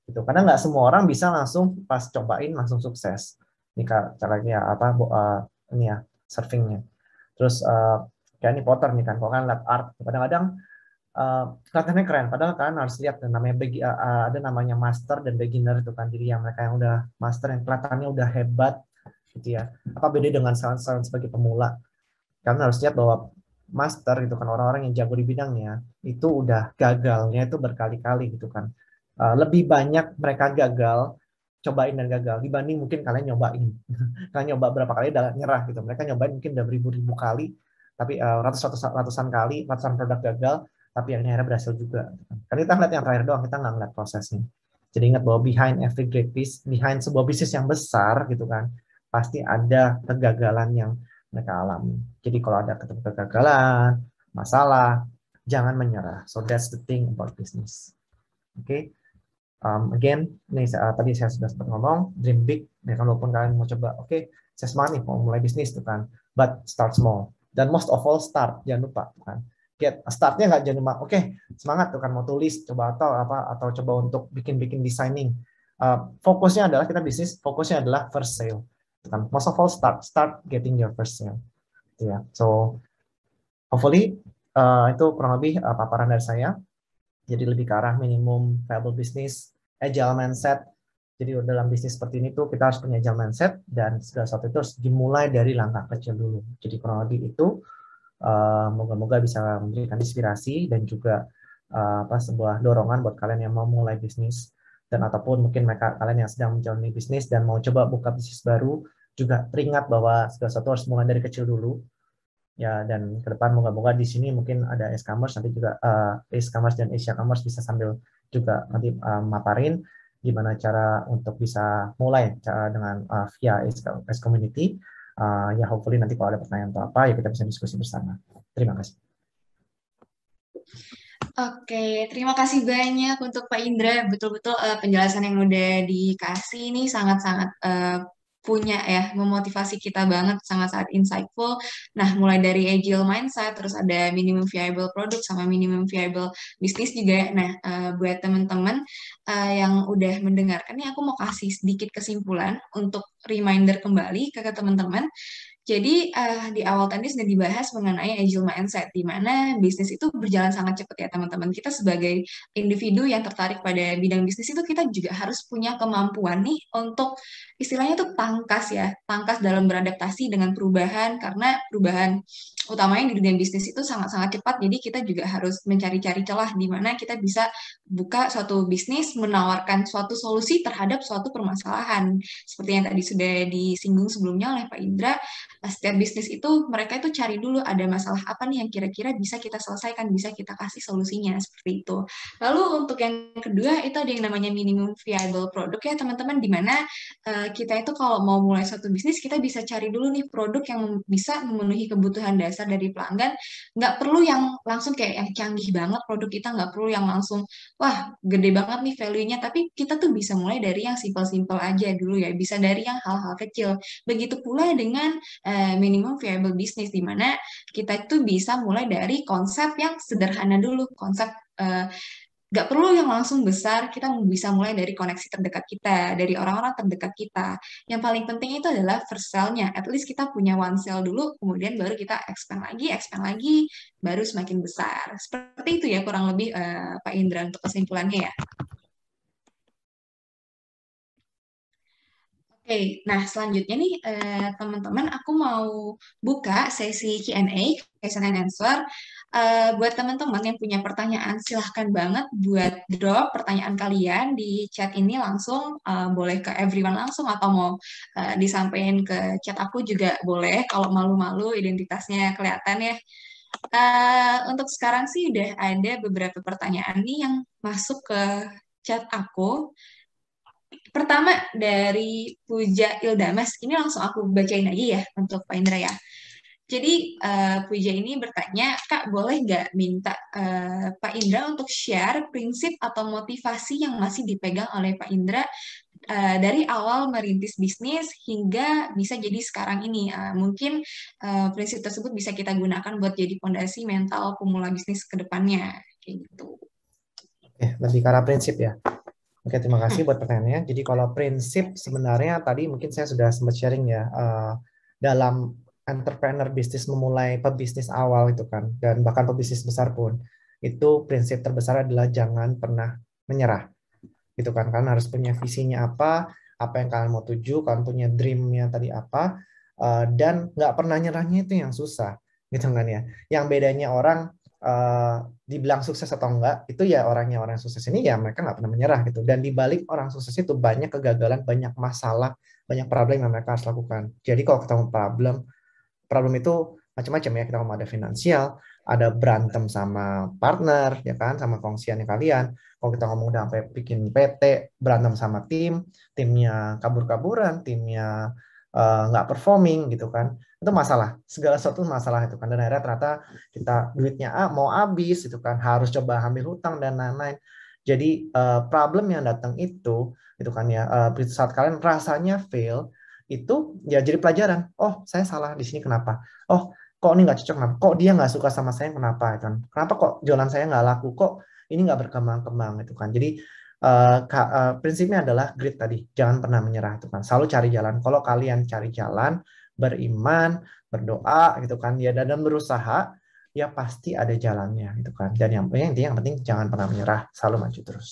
Gitu. Karena nggak semua orang bisa langsung pas cobain langsung sukses. Ini caranya apa bu, uh, ini ya surfingnya terus uh, kayak ini Potter nih kan kalau kan lihat art kadang-kadang uh, kelihatannya keren padahal kan harus lihat dan namanya bagi uh, ada namanya master dan beginner itu kan jadi yang mereka yang udah master yang kelihatannya udah hebat gitu ya apa beda dengan salon-salon sebagai pemula Karena harus lihat bahwa master gitu kan orang-orang yang jago di bidangnya itu udah gagalnya itu berkali-kali gitu kan lebih banyak mereka gagal cobain dan gagal dibanding mungkin kalian nyobain kalian nyoba berapa kali udah nyerah gitu mereka nyobain mungkin udah ribu ribu kali tapi uh, eh, ratus ratus ratusan kali ratusan produk gagal tapi yang akhirnya berhasil juga karena kita ngeliat yang terakhir doang kita nggak ngeliat prosesnya jadi ingat bahwa behind every great piece behind sebuah bisnis yang besar gitu kan pasti ada kegagalan yang mereka alami jadi kalau ada ketemu kegagalan masalah jangan menyerah so that's the thing about business oke okay? um, again, nih uh, tadi saya sudah sempat ngomong, dream big, ya kalaupun kan, kalian mau coba, oke, okay, saya semangat nih mau mulai bisnis tuh kan, but start small. Dan most of all start, jangan lupa kan. Get startnya nggak jangan lupa, oke, okay, semangat tuh kan mau tulis, coba atau apa atau coba untuk bikin-bikin designing. Uh, fokusnya adalah kita bisnis, fokusnya adalah first sale. Tuh kan. Most of all start, start getting your first sale. Gitu ya, yeah. so hopefully uh, itu kurang lebih uh, paparan dari saya jadi lebih ke arah minimum viable business, agile mindset. Jadi dalam bisnis seperti ini tuh kita harus punya agile mindset dan segala sesuatu itu harus dimulai dari langkah kecil dulu. Jadi kronologi itu moga eh, moga-moga bisa memberikan inspirasi dan juga uh, apa sebuah dorongan buat kalian yang mau mulai bisnis dan ataupun mungkin mereka kalian yang sedang menjalani bisnis dan mau coba buka bisnis baru juga teringat bahwa segala sesuatu harus mulai dari kecil dulu ya dan ke depan moga-moga di sini mungkin ada e-commerce nanti juga uh, e-commerce dan Asia commerce bisa sambil juga nanti uh, maparin gimana cara untuk bisa mulai cara dengan uh, via e-community uh, ya hopefully nanti kalau ada pertanyaan atau apa ya kita bisa diskusi bersama terima kasih Oke, terima kasih banyak untuk Pak Indra. Betul-betul uh, penjelasan yang udah dikasih ini sangat-sangat uh, punya ya, memotivasi kita banget sangat-sangat insightful. Nah, mulai dari agile mindset, terus ada minimum viable product sama minimum viable bisnis juga. Nah, eh, buat teman-teman eh, yang udah mendengarkan, ini aku mau kasih sedikit kesimpulan untuk reminder kembali ke teman-teman jadi uh, di awal tadi sudah dibahas mengenai agile mindset, di mana bisnis itu berjalan sangat cepat ya teman-teman. Kita sebagai individu yang tertarik pada bidang bisnis itu kita juga harus punya kemampuan nih untuk istilahnya tuh tangkas ya, tangkas dalam beradaptasi dengan perubahan karena perubahan utamanya di dunia bisnis itu sangat-sangat cepat. Jadi kita juga harus mencari-cari celah di mana kita bisa buka suatu bisnis menawarkan suatu solusi terhadap suatu permasalahan. Seperti yang tadi sudah disinggung sebelumnya oleh Pak Indra Nah, setiap bisnis itu mereka itu cari dulu ada masalah apa nih yang kira-kira bisa kita selesaikan, bisa kita kasih solusinya seperti itu. Lalu untuk yang kedua itu ada yang namanya minimum viable product ya teman-teman di mana uh, kita itu kalau mau mulai suatu bisnis kita bisa cari dulu nih produk yang bisa memenuhi kebutuhan dasar dari pelanggan. Nggak perlu yang langsung kayak yang canggih banget produk kita nggak perlu yang langsung wah gede banget nih value-nya tapi kita tuh bisa mulai dari yang simple-simple aja dulu ya bisa dari yang hal-hal kecil begitu pula dengan Eh, minimum viable business di mana kita itu bisa mulai dari konsep yang sederhana dulu, konsep uh, eh, Gak perlu yang langsung besar, kita bisa mulai dari koneksi terdekat kita, dari orang-orang terdekat kita. Yang paling penting itu adalah first sale-nya. At least kita punya one sale dulu, kemudian baru kita expand lagi, expand lagi, baru semakin besar. Seperti itu ya kurang lebih uh, Pak Indra untuk kesimpulannya ya. Oke, nah selanjutnya nih eh, teman-teman uh, aku mau buka sesi Q&A, question and answer. uh, buat teman-teman yang punya pertanyaan silahkan banget buat drop pertanyaan kalian di chat ini langsung uh, boleh ke everyone langsung atau mau disampaikan ke chat aku juga boleh kalau malu-malu identitasnya kelihatan ya. untuk sekarang sih udah ada beberapa pertanyaan nih yang masuk ke chat aku. Pertama dari Puja Ildamas, ini langsung aku bacain aja ya untuk Pak Indra ya. Jadi uh, Puja ini bertanya, Kak boleh nggak minta uh, Pak Indra untuk share prinsip atau motivasi yang masih dipegang oleh Pak Indra uh, dari awal merintis bisnis hingga bisa jadi sekarang ini. Uh, mungkin uh, prinsip tersebut bisa kita gunakan buat jadi fondasi mental pemula bisnis ke depannya. Kayak gitu. Oke, lebih karena prinsip ya. Oke, terima hmm. kasih buat pertanyaannya. Jadi kalau prinsip sebenarnya tadi mungkin saya sudah sempat sharing ya uh, dalam entrepreneur bisnis memulai pebisnis awal itu kan dan bahkan pebisnis besar pun itu prinsip terbesar adalah jangan pernah menyerah. Gitu kan. Kalian harus punya visinya apa, apa yang kalian mau tuju, kalian punya dreamnya tadi apa, uh, dan nggak pernah nyerahnya itu yang susah gitu kan ya. Yang bedanya orang Eh, dibilang sukses atau enggak itu ya orangnya orang sukses ini ya mereka nggak pernah menyerah gitu dan dibalik orang sukses itu banyak kegagalan banyak masalah banyak problem yang mereka harus lakukan jadi kalau ketemu problem problem itu macam-macam ya kita mau ada finansial ada berantem sama partner ya kan sama kongsiannya kalian kalau kita ngomong udah sampai bikin PT berantem sama tim timnya kabur-kaburan timnya eh, nggak uh, performing gitu kan itu masalah segala sesuatu masalah itu kan dan akhirnya ternyata kita duitnya A mau habis itu kan harus coba ambil hutang dan lain-lain jadi uh, problem yang datang itu itu kan ya uh, saat kalian rasanya fail itu ya jadi pelajaran oh saya salah di sini kenapa oh kok ini nggak cocok kenapa kok dia nggak suka sama saya kenapa itu kan kenapa kok jualan saya nggak laku kok ini nggak berkembang-kembang itu kan jadi Uh, uh, prinsipnya adalah grit tadi, jangan pernah menyerah itu kan. Selalu cari jalan. Kalau kalian cari jalan, beriman, berdoa gitu kan ya dan berusaha ya pasti ada jalannya gitu kan. Dan yang, penting, yang penting jangan pernah menyerah, selalu maju terus.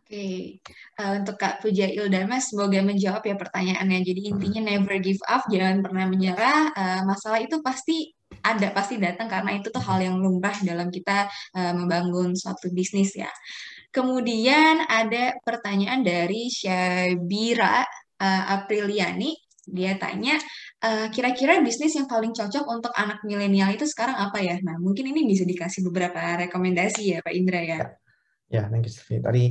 Oke, uh, untuk Kak Puja Ildama semoga menjawab ya pertanyaannya. Jadi intinya never give up, jangan pernah menyerah. Uh, masalah itu pasti ada, pasti datang karena itu tuh hal yang lumrah dalam kita uh, membangun suatu bisnis ya. Kemudian ada pertanyaan dari Syabira uh, Apriliani dia tanya eh, kira-kira uh, bisnis yang paling cocok untuk anak milenial itu sekarang apa ya? Nah, mungkin ini bisa dikasih beberapa rekomendasi ya Pak Indra ya. Ya, ya thank you Sylvie. Tadi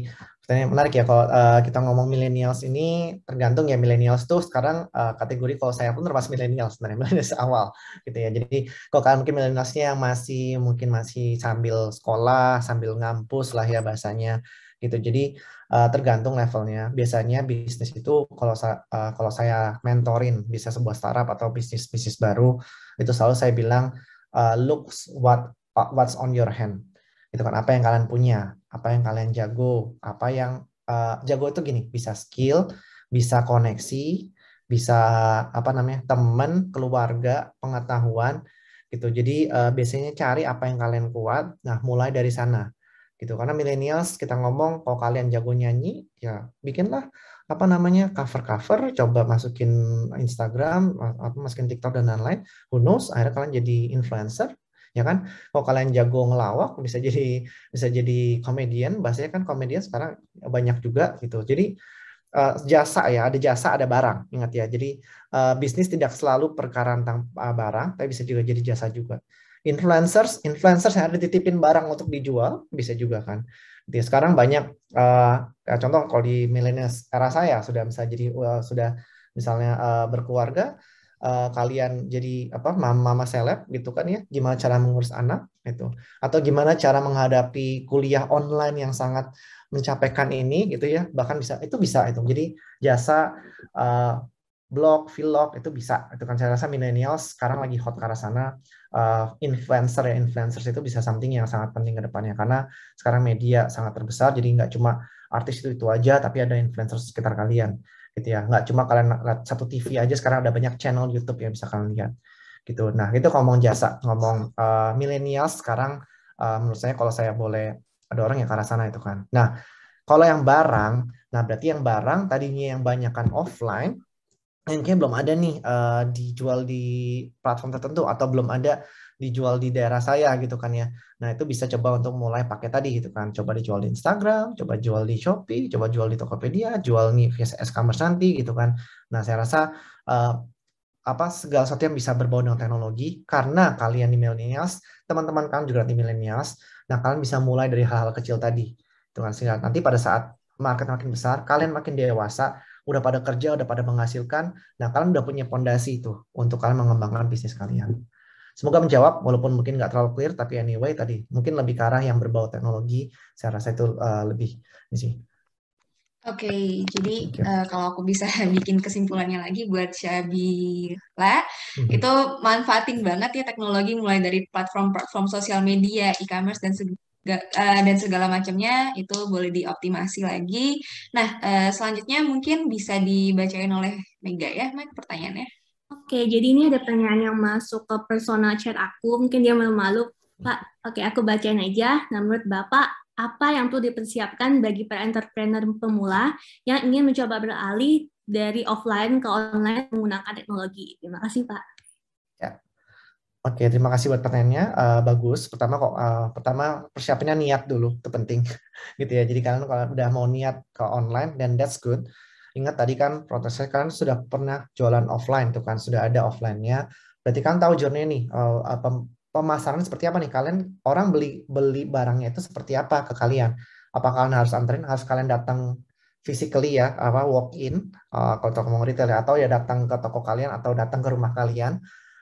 pertanyaan menarik ya kalau uh, kita ngomong milenials ini tergantung ya milenials tuh sekarang uh, kategori kalau saya pun termasuk millennials sebenarnya millennials awal gitu ya. Jadi kalau kalian mungkin milenialsnya yang masih mungkin masih sambil sekolah, sambil ngampus lah ya bahasanya gitu. Jadi Eh, tergantung levelnya. Biasanya bisnis itu kalau uh, kalau saya mentorin bisa sebuah startup atau bisnis bisnis baru itu selalu saya bilang uh, look what what's on your hand. Itu kan apa yang kalian punya, apa yang kalian jago, apa yang uh, jago itu gini bisa skill, bisa koneksi, bisa apa namanya teman, keluarga, pengetahuan gitu. Jadi uh, biasanya cari apa yang kalian kuat. Nah mulai dari sana gitu karena millennials kita ngomong kalau oh, kalian jago nyanyi ya bikinlah apa namanya cover cover coba masukin Instagram apa masukin TikTok dan lain-lain who knows akhirnya kalian jadi influencer ya kan kalau kalian jago ngelawak bisa jadi bisa jadi komedian bahasanya kan komedian sekarang banyak juga gitu jadi uh, jasa ya, ada jasa, ada barang. Ingat ya, jadi uh, bisnis tidak selalu perkara tentang barang, tapi bisa juga jadi jasa juga influencers influencers yang ada dititipin barang untuk dijual bisa juga kan Jadi sekarang banyak uh, contoh kalau di milenial era saya sudah bisa jadi uh, sudah misalnya uh, berkeluarga uh, kalian jadi apa mama, mama seleb gitu kan ya gimana cara mengurus anak itu atau gimana cara menghadapi kuliah online yang sangat mencapaikan ini gitu ya bahkan bisa itu bisa itu jadi jasa uh, blog vlog itu bisa itu kan saya rasa milenial sekarang lagi hot ke arah sana Eh, influencer ya influencers itu bisa something yang sangat penting ke depannya karena sekarang media sangat terbesar jadi nggak cuma artis itu itu aja tapi ada influencer sekitar kalian gitu ya nggak cuma kalian satu TV aja sekarang ada banyak channel YouTube yang bisa kalian lihat gitu nah itu ngomong jasa ngomong uh, eh, milenial sekarang uh, menurut saya kalau saya boleh ada orang yang ke arah sana itu kan nah kalau yang barang nah berarti yang barang tadinya yang banyakan offline yang kayaknya belum ada nih uh, dijual di platform tertentu atau belum ada dijual di daerah saya gitu kan ya. Nah itu bisa coba untuk mulai pakai tadi gitu kan. Coba dijual di Instagram, coba jual di Shopee, coba jual di Tokopedia, jual nih via e-commerce nanti gitu kan. Nah saya rasa uh, apa segala sesuatu yang bisa berbau dengan teknologi karena kalian di millennials, teman-teman kalian juga di millennials. Nah kalian bisa mulai dari hal-hal kecil tadi. Itu kan sehingga nanti pada saat market makin besar, kalian makin dewasa, udah pada kerja, udah pada menghasilkan. Nah, kalian udah punya pondasi itu untuk kalian mengembangkan bisnis kalian. Semoga menjawab, walaupun mungkin nggak terlalu clear, tapi anyway tadi mungkin lebih ke arah yang berbau teknologi, saya rasa itu uh, lebih Oke, okay, jadi Uh, kalau aku bisa bikin kesimpulannya lagi buat Syabila, mm-hmm. itu manfaatin banget ya teknologi mulai dari platform-platform sosial media, e-commerce dan Eh, dan segala macamnya itu boleh dioptimasi lagi. Nah, eh, selanjutnya mungkin bisa dibacain oleh Mega ya, Mike pertanyaannya. Oke, jadi ini ada pertanyaan yang masuk ke personal chat aku. Mungkin dia malu-malu. Pak, oke aku bacain aja. Nah, menurut Bapak, apa yang perlu dipersiapkan bagi para entrepreneur pemula yang ingin mencoba beralih dari offline ke online menggunakan teknologi? Terima kasih, Pak. Oke, terima kasih buat pertanyaannya. Uh, bagus. Pertama kok, uh, pertama persiapannya niat dulu, itu penting, gitu ya. Jadi kalian kalau udah mau niat ke online, dan that's good. Ingat tadi kan protesnya kan kalian sudah pernah jualan offline, tuh kan sudah ada offline-nya. Berarti kan tahu journey nih, uh, eh, apa, pemasaran seperti apa nih? Kalian orang beli beli barangnya itu seperti apa ke kalian? Apa kalian harus anterin? Harus kalian datang physically ya, apa walk in uh, kalau toko retail ya, atau ya datang ke toko kalian atau datang ke rumah kalian?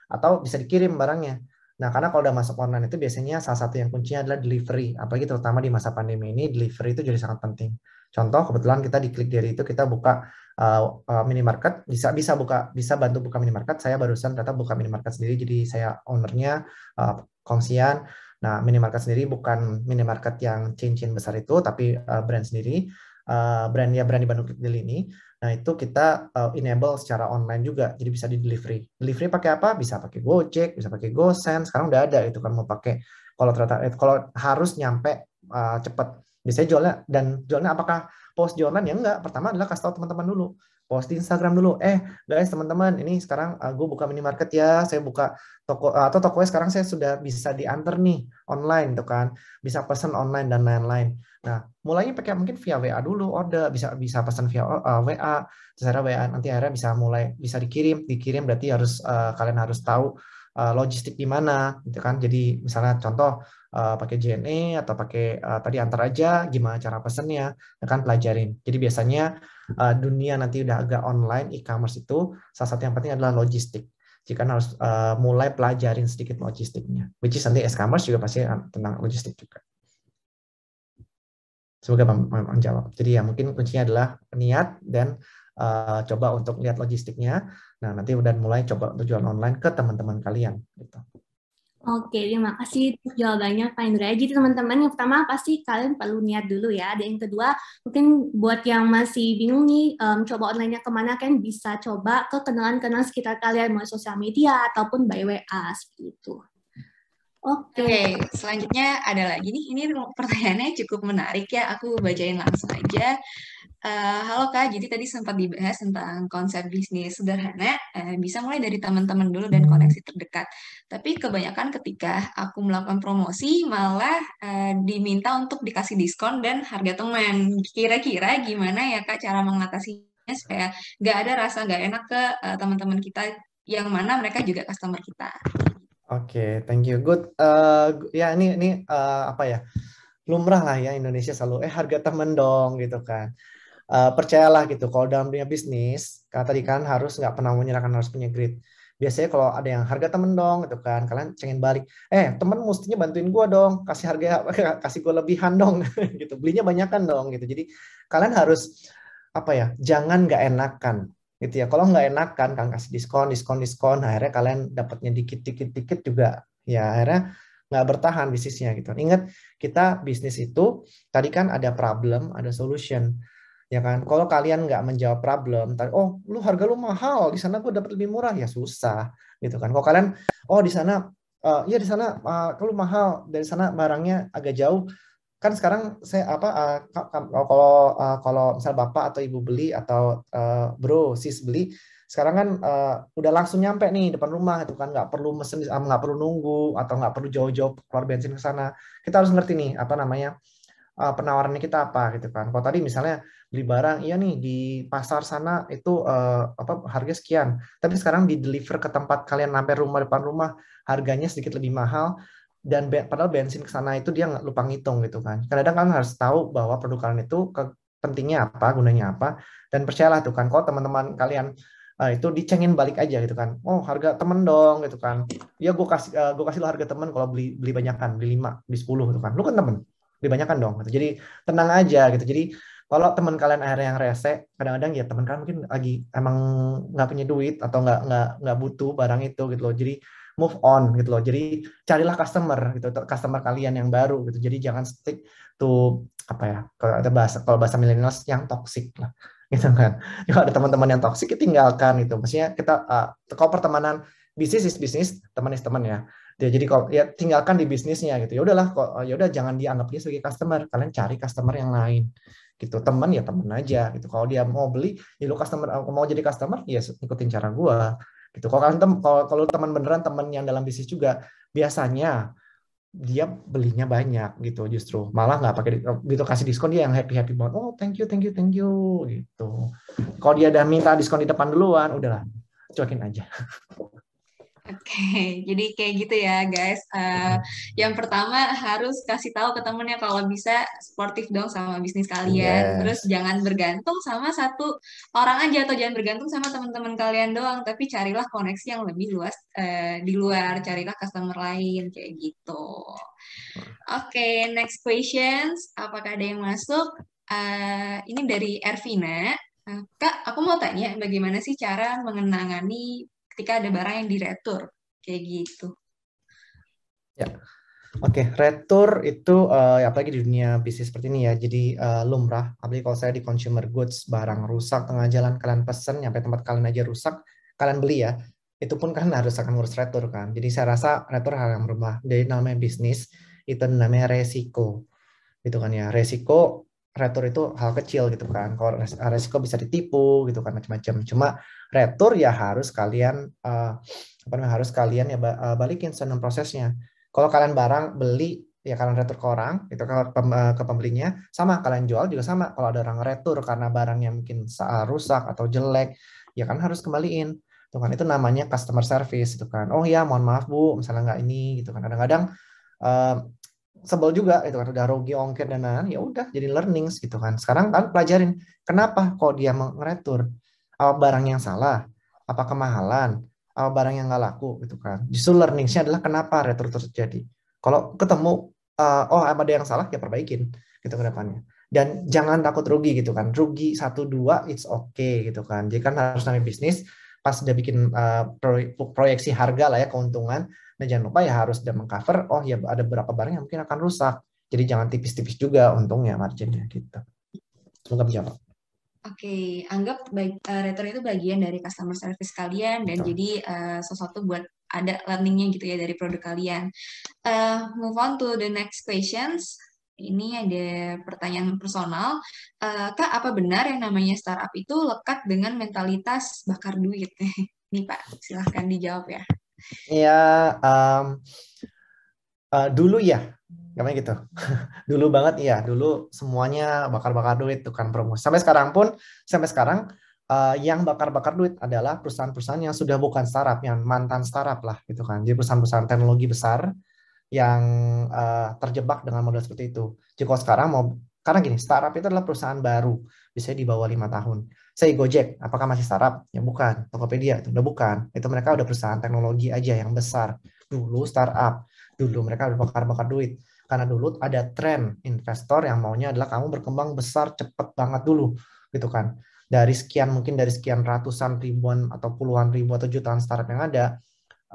atau bisa dikirim barangnya. Nah, karena kalau udah masuk online itu biasanya salah satu yang kuncinya adalah delivery, apalagi terutama di masa pandemi ini delivery itu jadi sangat penting. Contoh kebetulan kita di klik dari itu kita buka uh, uh, minimarket, bisa bisa buka bisa bantu buka minimarket. Saya barusan ternyata buka minimarket sendiri jadi saya ownernya uh, kongsian. Nah, minimarket sendiri bukan minimarket yang cincin besar itu tapi uh, brand sendiri. Eh, brand ya brand di Bandung Kipdil ini. Nah, itu kita uh, enable secara online juga. Jadi bisa di delivery. Delivery pakai apa? Bisa pakai Gojek, bisa pakai GoSend. Sekarang udah ada itu kan mau pakai kalau ternyata eh, kalau harus nyampe uh, eh, cepat. Biasanya jualnya dan jualnya apakah post jualan ya enggak. Pertama adalah kasih tahu teman-teman dulu post di Instagram dulu. Eh, guys, teman-teman, ini sekarang uh, ah, gue buka minimarket ya. Saya buka toko uh, atau tokonya sekarang saya sudah bisa diantar nih online tuh kan. Bisa pesan online dan lain-lain. Nah, mulainya pakai mungkin via WA dulu order, bisa bisa pesan via uh, oh, ah, WA, secara WA nanti akhirnya bisa mulai bisa dikirim. Dikirim berarti harus uh, kalian harus tahu uh, logistik di mana gitu kan. Jadi misalnya contoh uh, pakai JNE atau pakai uh, tadi antar aja gimana cara pesennya, ya kan pelajarin. Jadi biasanya uh, dunia nanti udah agak online e-commerce itu salah satu yang penting adalah logistik. Jika harus uh, mulai pelajarin sedikit logistiknya, which is nanti e-commerce juga pasti tentang logistik juga. Semoga memang jawab. Jadi ya mungkin kuncinya adalah niat dan uh, coba untuk lihat logistiknya. Nah nanti udah mulai coba tujuan online ke teman-teman kalian. Gitu. Oke, terima kasih untuk jawabannya Pak Indra. Jadi teman-teman, yang pertama pasti kalian perlu niat dulu ya. Dan yang kedua, mungkin buat yang masih bingung nih, um, coba online-nya kemana, kan bisa coba ke kenalan-kenalan sekitar kalian, mau sosial media ataupun by WA, seperti itu. Oke, okay. okay, selanjutnya ada lagi nih. Ini pertanyaannya cukup menarik ya. Aku bacain langsung aja. Eh, halo Kak, jadi tadi sempat dibahas tentang konsep bisnis sederhana, uh, bisa mulai dari teman-teman dulu dan koneksi terdekat. Tapi kebanyakan ketika aku melakukan promosi, malah uh, diminta untuk dikasih diskon dan harga teman. Kira-kira gimana ya Kak cara mengatasinya supaya nggak ada rasa nggak enak ke teman teman-teman kita yang mana mereka juga customer kita. Oke, okay, thank you. Good. Uh, ya ini ini uh, apa ya? Lumrah lah ya Indonesia selalu eh harga temen dong gitu kan uh, percayalah gitu kalau dalam dunia bisnis karena tadi kan harus nggak pernah menyerahkan harus punya grit biasanya kalau ada yang harga temen dong gitu kan kalian cengin balik eh temen mestinya bantuin gue dong kasih harga kasih gue lebihan dong gitu belinya banyak kan dong gitu jadi kalian harus apa ya jangan nggak enakan gitu ya kalau nggak enakan kan kasih diskon diskon diskon akhirnya kalian dapatnya dikit dikit dikit juga ya akhirnya nggak bertahan bisnisnya gitu ingat kita bisnis itu tadi kan ada problem ada solution ya kan kalau kalian nggak menjawab problem tapi oh lu harga lu mahal di sana gue dapat lebih murah ya susah gitu kan kalau kalian oh di sana uh, ya di sana uh, lu mahal dari sana barangnya agak jauh kan sekarang saya apa uh, kalau uh, kalau misal bapak atau ibu beli atau uh, bro sis beli sekarang kan uh, udah langsung nyampe nih depan rumah itu kan nggak perlu mesen nggak perlu nunggu atau nggak perlu jauh-jauh keluar bensin ke sana kita harus ngerti nih apa namanya uh, penawarannya kita apa gitu kan kalau tadi misalnya beli barang iya nih di pasar sana itu uh, apa harga sekian tapi sekarang di deliver ke tempat kalian sampai rumah depan rumah harganya sedikit lebih mahal dan be padahal bensin ke sana itu dia nggak lupa ngitung gitu kan kadang, kadang kalian harus tahu bahwa produk kalian itu ke pentingnya apa gunanya apa dan percayalah tuh kan kalau teman-teman kalian uh, itu dicengin balik aja gitu kan oh harga temen dong gitu kan ya gue kasih uh, eh, gue kasih lo harga temen kalau beli beli banyakan beli lima beli sepuluh gitu kan lu kan temen beli banyakan dong gitu. jadi tenang aja gitu jadi kalau teman kalian akhirnya yang rese kadang-kadang ya teman kalian mungkin lagi emang nggak punya duit atau nggak nggak nggak butuh barang itu gitu loh jadi move on gitu loh jadi carilah customer gitu customer kalian yang baru gitu jadi jangan stick to apa ya kalau ada bahasa kalau bahasa millennials yang toxic lah gitu kan kalau ada teman-teman yang toxic ya tinggalkan gitu maksudnya kita uh, kalau pertemanan bisnis is bisnis teman is teman ya Ya, jadi kalau ya tinggalkan di bisnisnya gitu ya udahlah ya udah jangan dianggap dia sebagai customer kalian cari customer yang lain gitu teman ya teman aja gitu kalau dia mau beli ya lu customer mau jadi customer ya ikutin cara gue gitu kalau kalian kalau, kalau teman beneran teman yang dalam bisnis juga biasanya dia belinya banyak gitu justru malah nggak pakai oh, gitu kasih diskon dia yang happy happy banget oh thank you thank you thank you gitu kalau dia udah minta diskon di depan duluan udahlah cuekin aja Oke, okay. jadi kayak gitu ya guys. Uh, yang pertama harus kasih tahu ke temennya kalau bisa sportif dong sama bisnis kalian. Yes. Terus jangan bergantung sama satu orang aja atau jangan bergantung sama teman-teman kalian doang. Tapi carilah koneksi yang lebih luas uh, di luar, carilah customer lain kayak gitu. Oke, okay, next questions. Apakah ada yang masuk? Uh, ini dari Ervina. Kak, aku mau tanya bagaimana sih cara mengenangani ketika ada barang yang diretur kayak gitu. Ya. Oke, okay. retur itu uh, apalagi di dunia bisnis seperti ini ya. Jadi uh, lumrah, apalagi kalau saya di consumer goods, barang rusak tengah jalan kalian pesen sampai tempat kalian aja rusak, kalian beli ya. Itu pun kan harus akan ngurus retur kan. Jadi saya rasa retur hal yang berubah. Jadi namanya bisnis itu namanya resiko. Gitu kan ya. Resiko retur itu hal kecil gitu kan. Kalau resiko bisa ditipu gitu kan macam-macam. Cuma retur ya harus kalian uh, apa namanya harus kalian ya eh, balikin senang prosesnya. Kalau kalian barang beli ya kalian retur ke orang itu ke, pem, eh, ke pembelinya sama kalian jual juga sama kalau ada orang retur karena barangnya mungkin rusak atau jelek ya kan harus kembaliin itu kan itu namanya customer service itu kan oh ya mohon maaf bu misalnya nggak ini gitu kan kadang-kadang sebel juga itu kan udah rugi ongkir dan lain-lain ya udah jadi learnings gitu kan sekarang kan pelajarin kenapa kok dia mengretur apa barang yang salah apa kemahalan apa barang yang nggak laku gitu kan justru learningsnya adalah kenapa retur terjadi kalau ketemu uh, oh ada yang salah ya perbaikin gitu ke depannya dan jangan takut rugi gitu kan rugi satu dua it's okay gitu kan jadi kan harus namanya bisnis pas udah bikin uh, proyeksi harga lah ya keuntungan Nah jangan lupa ya harus sudah mengcover, oh ya ada beberapa barang yang mungkin akan rusak. Jadi jangan tipis-tipis juga untungnya marginnya gitu. Semoga menjawab. Oke, okay. anggap baik, uh, eh, retor itu bagian dari customer service kalian dan Betul. jadi uh, sesuatu buat ada learningnya gitu ya dari produk kalian. Uh, move on to the next questions. Ini ada pertanyaan personal. Uh, Kak, apa benar yang namanya startup itu lekat dengan mentalitas bakar duit? Nih Pak, silahkan dijawab ya. Iya, um, uh, dulu ya, namanya gitu. dulu banget iya, dulu semuanya bakar-bakar duit tukang promosi. Sampai sekarang pun, sampai sekarang uh, yang bakar-bakar duit adalah perusahaan-perusahaan yang sudah bukan startup, yang mantan startup lah gitu kan. Jadi perusahaan-perusahaan teknologi besar yang uh, terjebak dengan modal seperti itu. Jadi kalau sekarang mau karena gini, startup itu adalah perusahaan baru, bisa di bawah lima tahun. Saya Gojek, apakah masih startup? Ya bukan. Tokopedia itu udah bukan. Itu mereka udah perusahaan teknologi aja yang besar. Dulu startup, dulu mereka udah bakar-bakar duit. Karena dulu ada tren investor yang maunya adalah kamu berkembang besar cepet banget dulu, gitu kan. Dari sekian mungkin dari sekian ratusan ribuan atau puluhan ribu atau jutaan startup yang ada,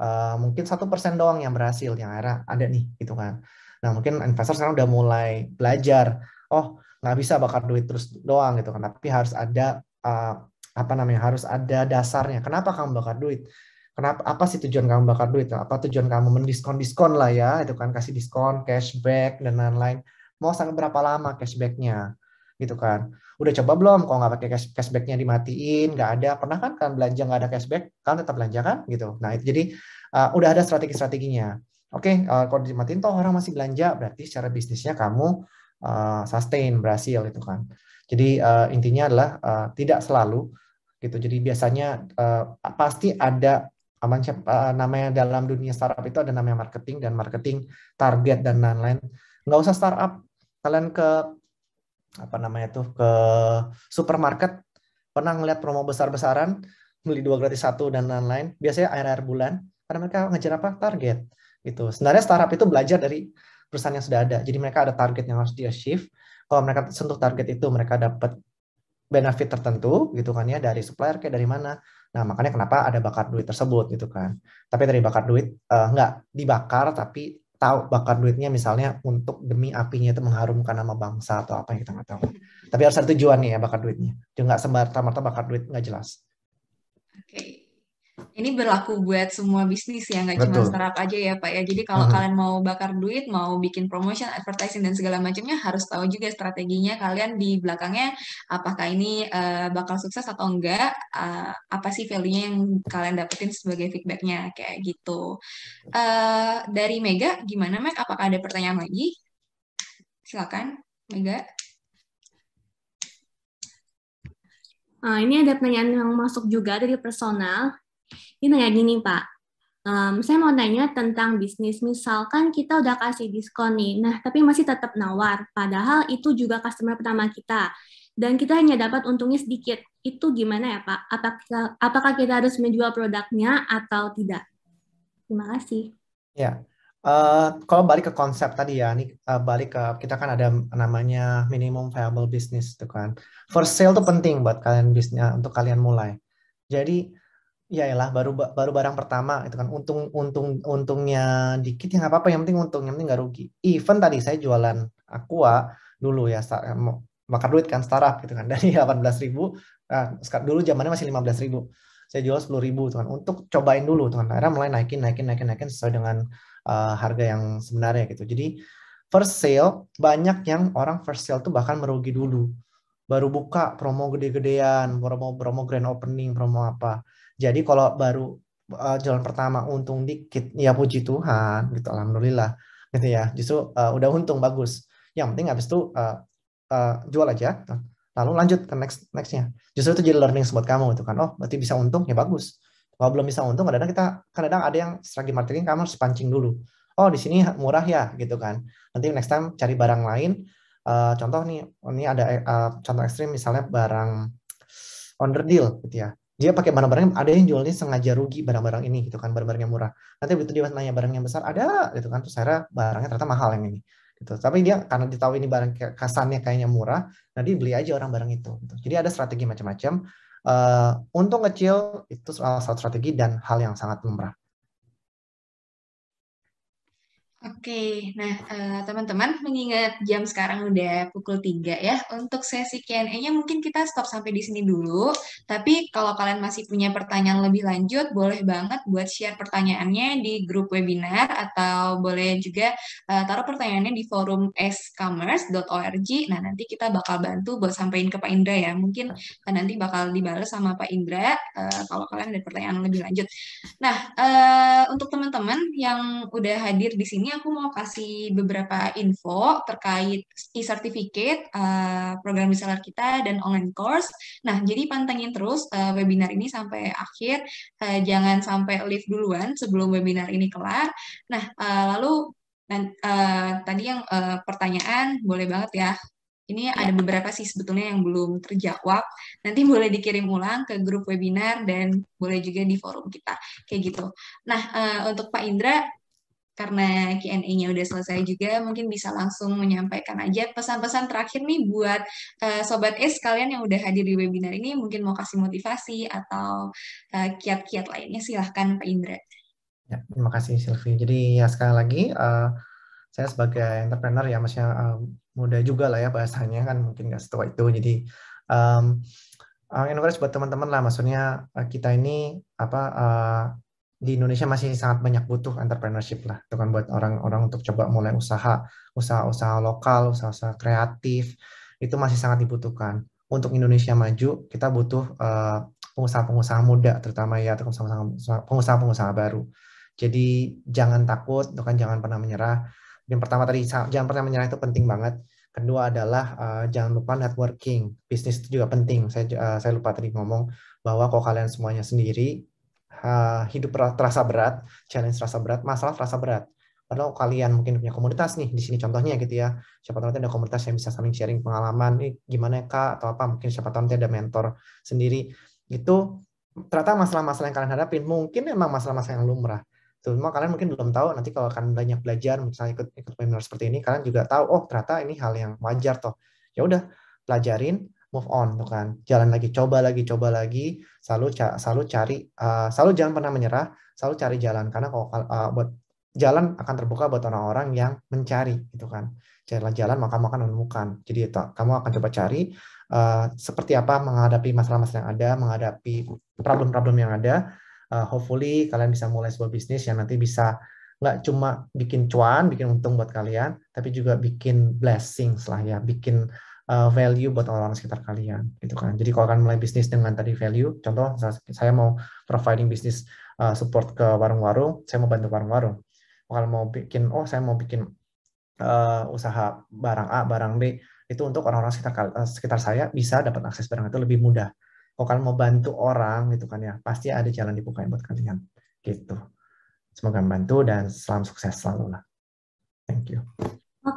uh, mungkin satu persen doang yang berhasil, yang akhirnya ada nih, gitu kan. Nah mungkin investor sekarang udah mulai belajar, oh nggak bisa bakar duit terus doang gitu kan tapi harus ada uh, apa namanya harus ada dasarnya. Kenapa kamu bakar duit? Kenapa apa sih tujuan kamu bakar duit? Apa tujuan kamu mendiskon-diskon lah ya, itu kan kasih diskon, cashback dan lain-lain. Mau sampai berapa lama cashbacknya? gitu kan. Udah coba belum? Kalau nggak pakai cash, cashbacknya dimatiin, nggak ada. Pernah kan kan belanja nggak ada cashback? Kan tetap belanja kan gitu. Nah itu jadi uh, udah ada strategi-strateginya. Oke, okay, uh, eh, kalau dimatiin toh orang masih belanja, berarti secara bisnisnya kamu uh, sustain berhasil itu kan. Jadi uh, intinya adalah uh, tidak selalu gitu. Jadi biasanya uh, pasti ada namanya, uh, namanya dalam dunia startup itu ada namanya marketing dan marketing target dan lain-lain. Nggak usah startup, kalian ke apa namanya tuh ke supermarket pernah ngeliat promo besar-besaran beli dua gratis satu dan lain-lain. Biasanya akhir-akhir bulan karena mereka ngejar apa target gitu. Sebenarnya startup itu belajar dari perusahaan yang sudah ada. Jadi mereka ada target yang harus dia achieve kalau mereka sentuh target itu mereka dapat benefit tertentu gitu kan ya dari supplier kayak dari mana nah makanya kenapa ada bakar duit tersebut gitu kan tapi dari bakar duit uh, nggak dibakar tapi tahu bakar duitnya misalnya untuk demi apinya itu mengharumkan nama bangsa atau apa yang kita nggak tahu tapi harus ada tujuannya ya bakar duitnya jangan nggak tama bakar duit nggak jelas oke okay ini berlaku buat semua bisnis ya, nggak cuma startup aja ya Pak ya. Jadi kalau uh -huh. kalian mau bakar duit, mau bikin promotion, advertising dan segala macamnya harus tahu juga strateginya kalian di belakangnya apakah ini uh, bakal sukses atau enggak, uh, apa sih value-nya yang kalian dapetin sebagai feedbacknya kayak gitu. Uh, dari Mega, gimana Meg? Apakah ada pertanyaan lagi? Silakan, Mega. Uh, ini ada pertanyaan yang masuk juga dari personal. Ini kayak gini Pak, um, saya mau nanya tentang bisnis. Misalkan kita udah kasih diskon nih, nah tapi masih tetap nawar, padahal itu juga customer pertama kita. Dan kita hanya dapat untungnya sedikit. Itu gimana ya Pak? Apakah, apakah kita harus menjual produknya atau tidak? Terima kasih. Ya, Uh, kalau balik ke konsep tadi ya, ini uh, balik ke kita kan ada namanya minimum viable business itu kan. For sale tuh penting buat kalian bisnis untuk kalian mulai. Jadi Ya, ya lah baru baru barang pertama itu kan untung untung untungnya dikit ya nggak apa-apa yang penting untung yang penting nggak rugi even tadi saya jualan aqua dulu ya start, eh, bakar duit kan startup gitu kan dari delapan belas ribu nah, dulu zamannya masih lima belas ribu saya jual sepuluh ribu tuh gitu kan untuk cobain dulu tuh gitu kan akhirnya mulai naikin naikin naikin naikin sesuai dengan uh, harga yang sebenarnya gitu jadi first sale banyak yang orang first sale tuh bahkan merugi dulu baru buka promo gede-gedean promo promo grand opening promo apa jadi kalau baru uh, jalan pertama untung dikit, ya puji Tuhan gitu, alhamdulillah gitu ya. Justru uh, udah untung bagus. Yang penting habis itu uh, uh, jual aja, gitu. lalu lanjut ke next nextnya. Justru itu jadi learning buat kamu gitu kan. Oh berarti bisa untung ya bagus. Kalau belum bisa untung, kadang-kadang kita kadang-kadang ada yang strategi marketing kamu harus pancing dulu. Oh di sini murah ya gitu kan. Nanti next time cari barang lain. Uh, contoh nih, ini ada uh, contoh ekstrim misalnya barang under deal gitu ya dia pakai barang-barang ada yang jualnya sengaja rugi barang-barang ini gitu kan barang-barang yang murah nanti begitu dia nanya barang yang besar ada gitu kan terus saya barangnya ternyata mahal yang ini gitu tapi dia karena tahu ini barang kasannya kayaknya murah nanti beli aja orang barang itu gitu. jadi ada strategi macam-macam uh, untung kecil itu salah satu strategi dan hal yang sangat lumrah Oke, nah eh, teman-teman uh, mengingat jam sekarang udah pukul 3 ya, untuk sesi Q&A-nya mungkin kita stop sampai di sini dulu, tapi kalau kalian masih punya pertanyaan lebih lanjut, boleh banget buat share pertanyaannya di grup webinar, atau boleh juga uh, taruh pertanyaannya di forum scommerce.org, nah nanti kita bakal bantu buat sampaikan ke Pak Indra ya, mungkin nanti bakal dibalas sama Pak Indra eh, kalau kalian ada pertanyaan lebih lanjut. Nah, untuk teman-teman yang udah hadir di sini, aku mau kasih beberapa info terkait e-certificate, uh, program reseller kita, dan online course. Nah, jadi pantengin terus uh, webinar ini sampai akhir. Uh, jangan sampai leave duluan sebelum webinar ini kelar. Nah, uh, lalu dan, uh, tadi yang uh, pertanyaan, boleh banget ya ini ya. ada beberapa sih sebetulnya yang belum terjawab. Nanti boleh dikirim ulang ke grup webinar dan boleh juga di forum kita. Kayak gitu. Nah, uh, untuk Pak Indra, karena Q&A-nya udah selesai juga, mungkin bisa langsung menyampaikan aja pesan-pesan terakhir nih buat uh, Sobat S kalian yang udah hadir di webinar ini, mungkin mau kasih motivasi atau eh, kiat-kiat uh, lainnya, silahkan Pak Indra. Ya, terima kasih Silvi. Jadi ya sekali lagi, uh, saya sebagai entrepreneur ya, masih uh, muda juga lah ya bahasanya kan, mungkin nggak setua itu, jadi um, uh, encourage buat teman-teman lah, maksudnya uh, kita ini apa uh, di Indonesia masih sangat banyak butuh entrepreneurship lah itu kan buat orang-orang untuk coba mulai usaha usaha-usaha lokal usaha-usaha kreatif itu masih sangat dibutuhkan untuk Indonesia maju kita butuh eh, pengusaha-pengusaha muda terutama ya pengusaha-pengusaha baru jadi jangan takut itu kan jangan pernah menyerah yang pertama tadi jangan pernah menyerah itu penting banget kedua adalah uh, jangan lupa networking bisnis itu juga penting saya uh, saya lupa tadi ngomong bahwa kalau kalian semuanya sendiri uh, hidup terasa berat, challenge terasa berat, masalah terasa berat. Padahal kalian mungkin punya komunitas nih di sini contohnya gitu ya. Siapa tahu nanti ada komunitas yang bisa saling sharing pengalaman, nih gimana ya kak atau apa mungkin siapa tahu nanti ada mentor sendiri. Gitu ternyata masalah-masalah yang kalian hadapin mungkin memang masalah-masalah yang lumrah. Cuma kalian mungkin belum tahu nanti kalau kalian banyak belajar misalnya ikut ikut webinar seperti ini kalian juga tahu oh ternyata ini hal yang wajar toh. Ya udah pelajarin move on tuh kan jalan lagi coba lagi coba lagi selalu ca selalu cari uh, selalu jangan pernah menyerah selalu cari jalan karena kalau uh, uh buat jalan akan terbuka buat orang-orang yang mencari gitu kan carilah jalan maka makan menemukan jadi itu ya, kamu akan coba cari uh, seperti apa menghadapi masalah-masalah yang ada menghadapi problem-problem yang ada uh, hopefully kalian bisa mulai sebuah bisnis yang nanti bisa nggak cuma bikin cuan bikin untung buat kalian tapi juga bikin blessings lah ya bikin uh, value buat orang-orang sekitar kalian gitu kan jadi kalau kalian mulai bisnis dengan tadi value contoh saya, mau providing bisnis uh, support ke warung-warung saya mau bantu warung-warung kalau mau bikin oh saya mau bikin uh, usaha barang A barang B itu untuk orang-orang sekitar sekitar saya bisa dapat akses barang itu lebih mudah kalau kalian mau bantu orang gitu kan ya pasti ada jalan dibukain buat kalian gitu semoga membantu dan salam sukses selalu lah thank you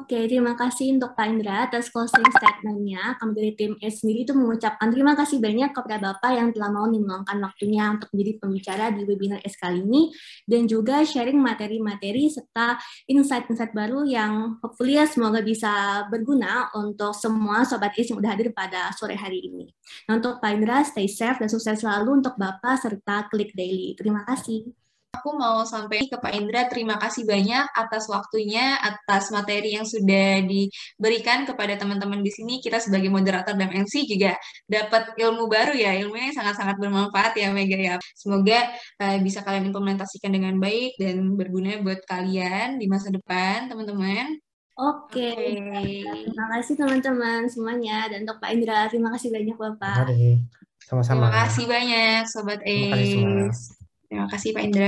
Oke, terima kasih untuk Pak Indra atas closing statement-nya. Kami dari tim S sendiri itu mengucapkan terima kasih banyak kepada Bapak yang telah mau meluangkan waktunya untuk menjadi pembicara di webinar S kali ini dan juga sharing materi-materi serta insight-insight baru yang hopefully ya semoga bisa berguna untuk semua Sobat S yang sudah hadir pada sore hari ini. Nah, untuk Pak Indra, stay safe dan sukses selalu untuk Bapak serta Klik Daily. Terima kasih. Aku mau sampai ke Pak Indra, terima kasih banyak atas waktunya, atas materi yang sudah diberikan kepada teman-teman di sini. Kita sebagai moderator dan MC juga dapat ilmu baru ya, ilmunya sangat-sangat bermanfaat ya Mega ya. Semoga uh, bisa kalian implementasikan dengan baik dan berguna buat kalian di masa depan, teman-teman. Oke, okay. okay. terima kasih teman-teman semuanya dan untuk Pak Indra terima kasih banyak Bapak. Terima kasih banyak Sobat Ace. Terima kasih, Pak Indra.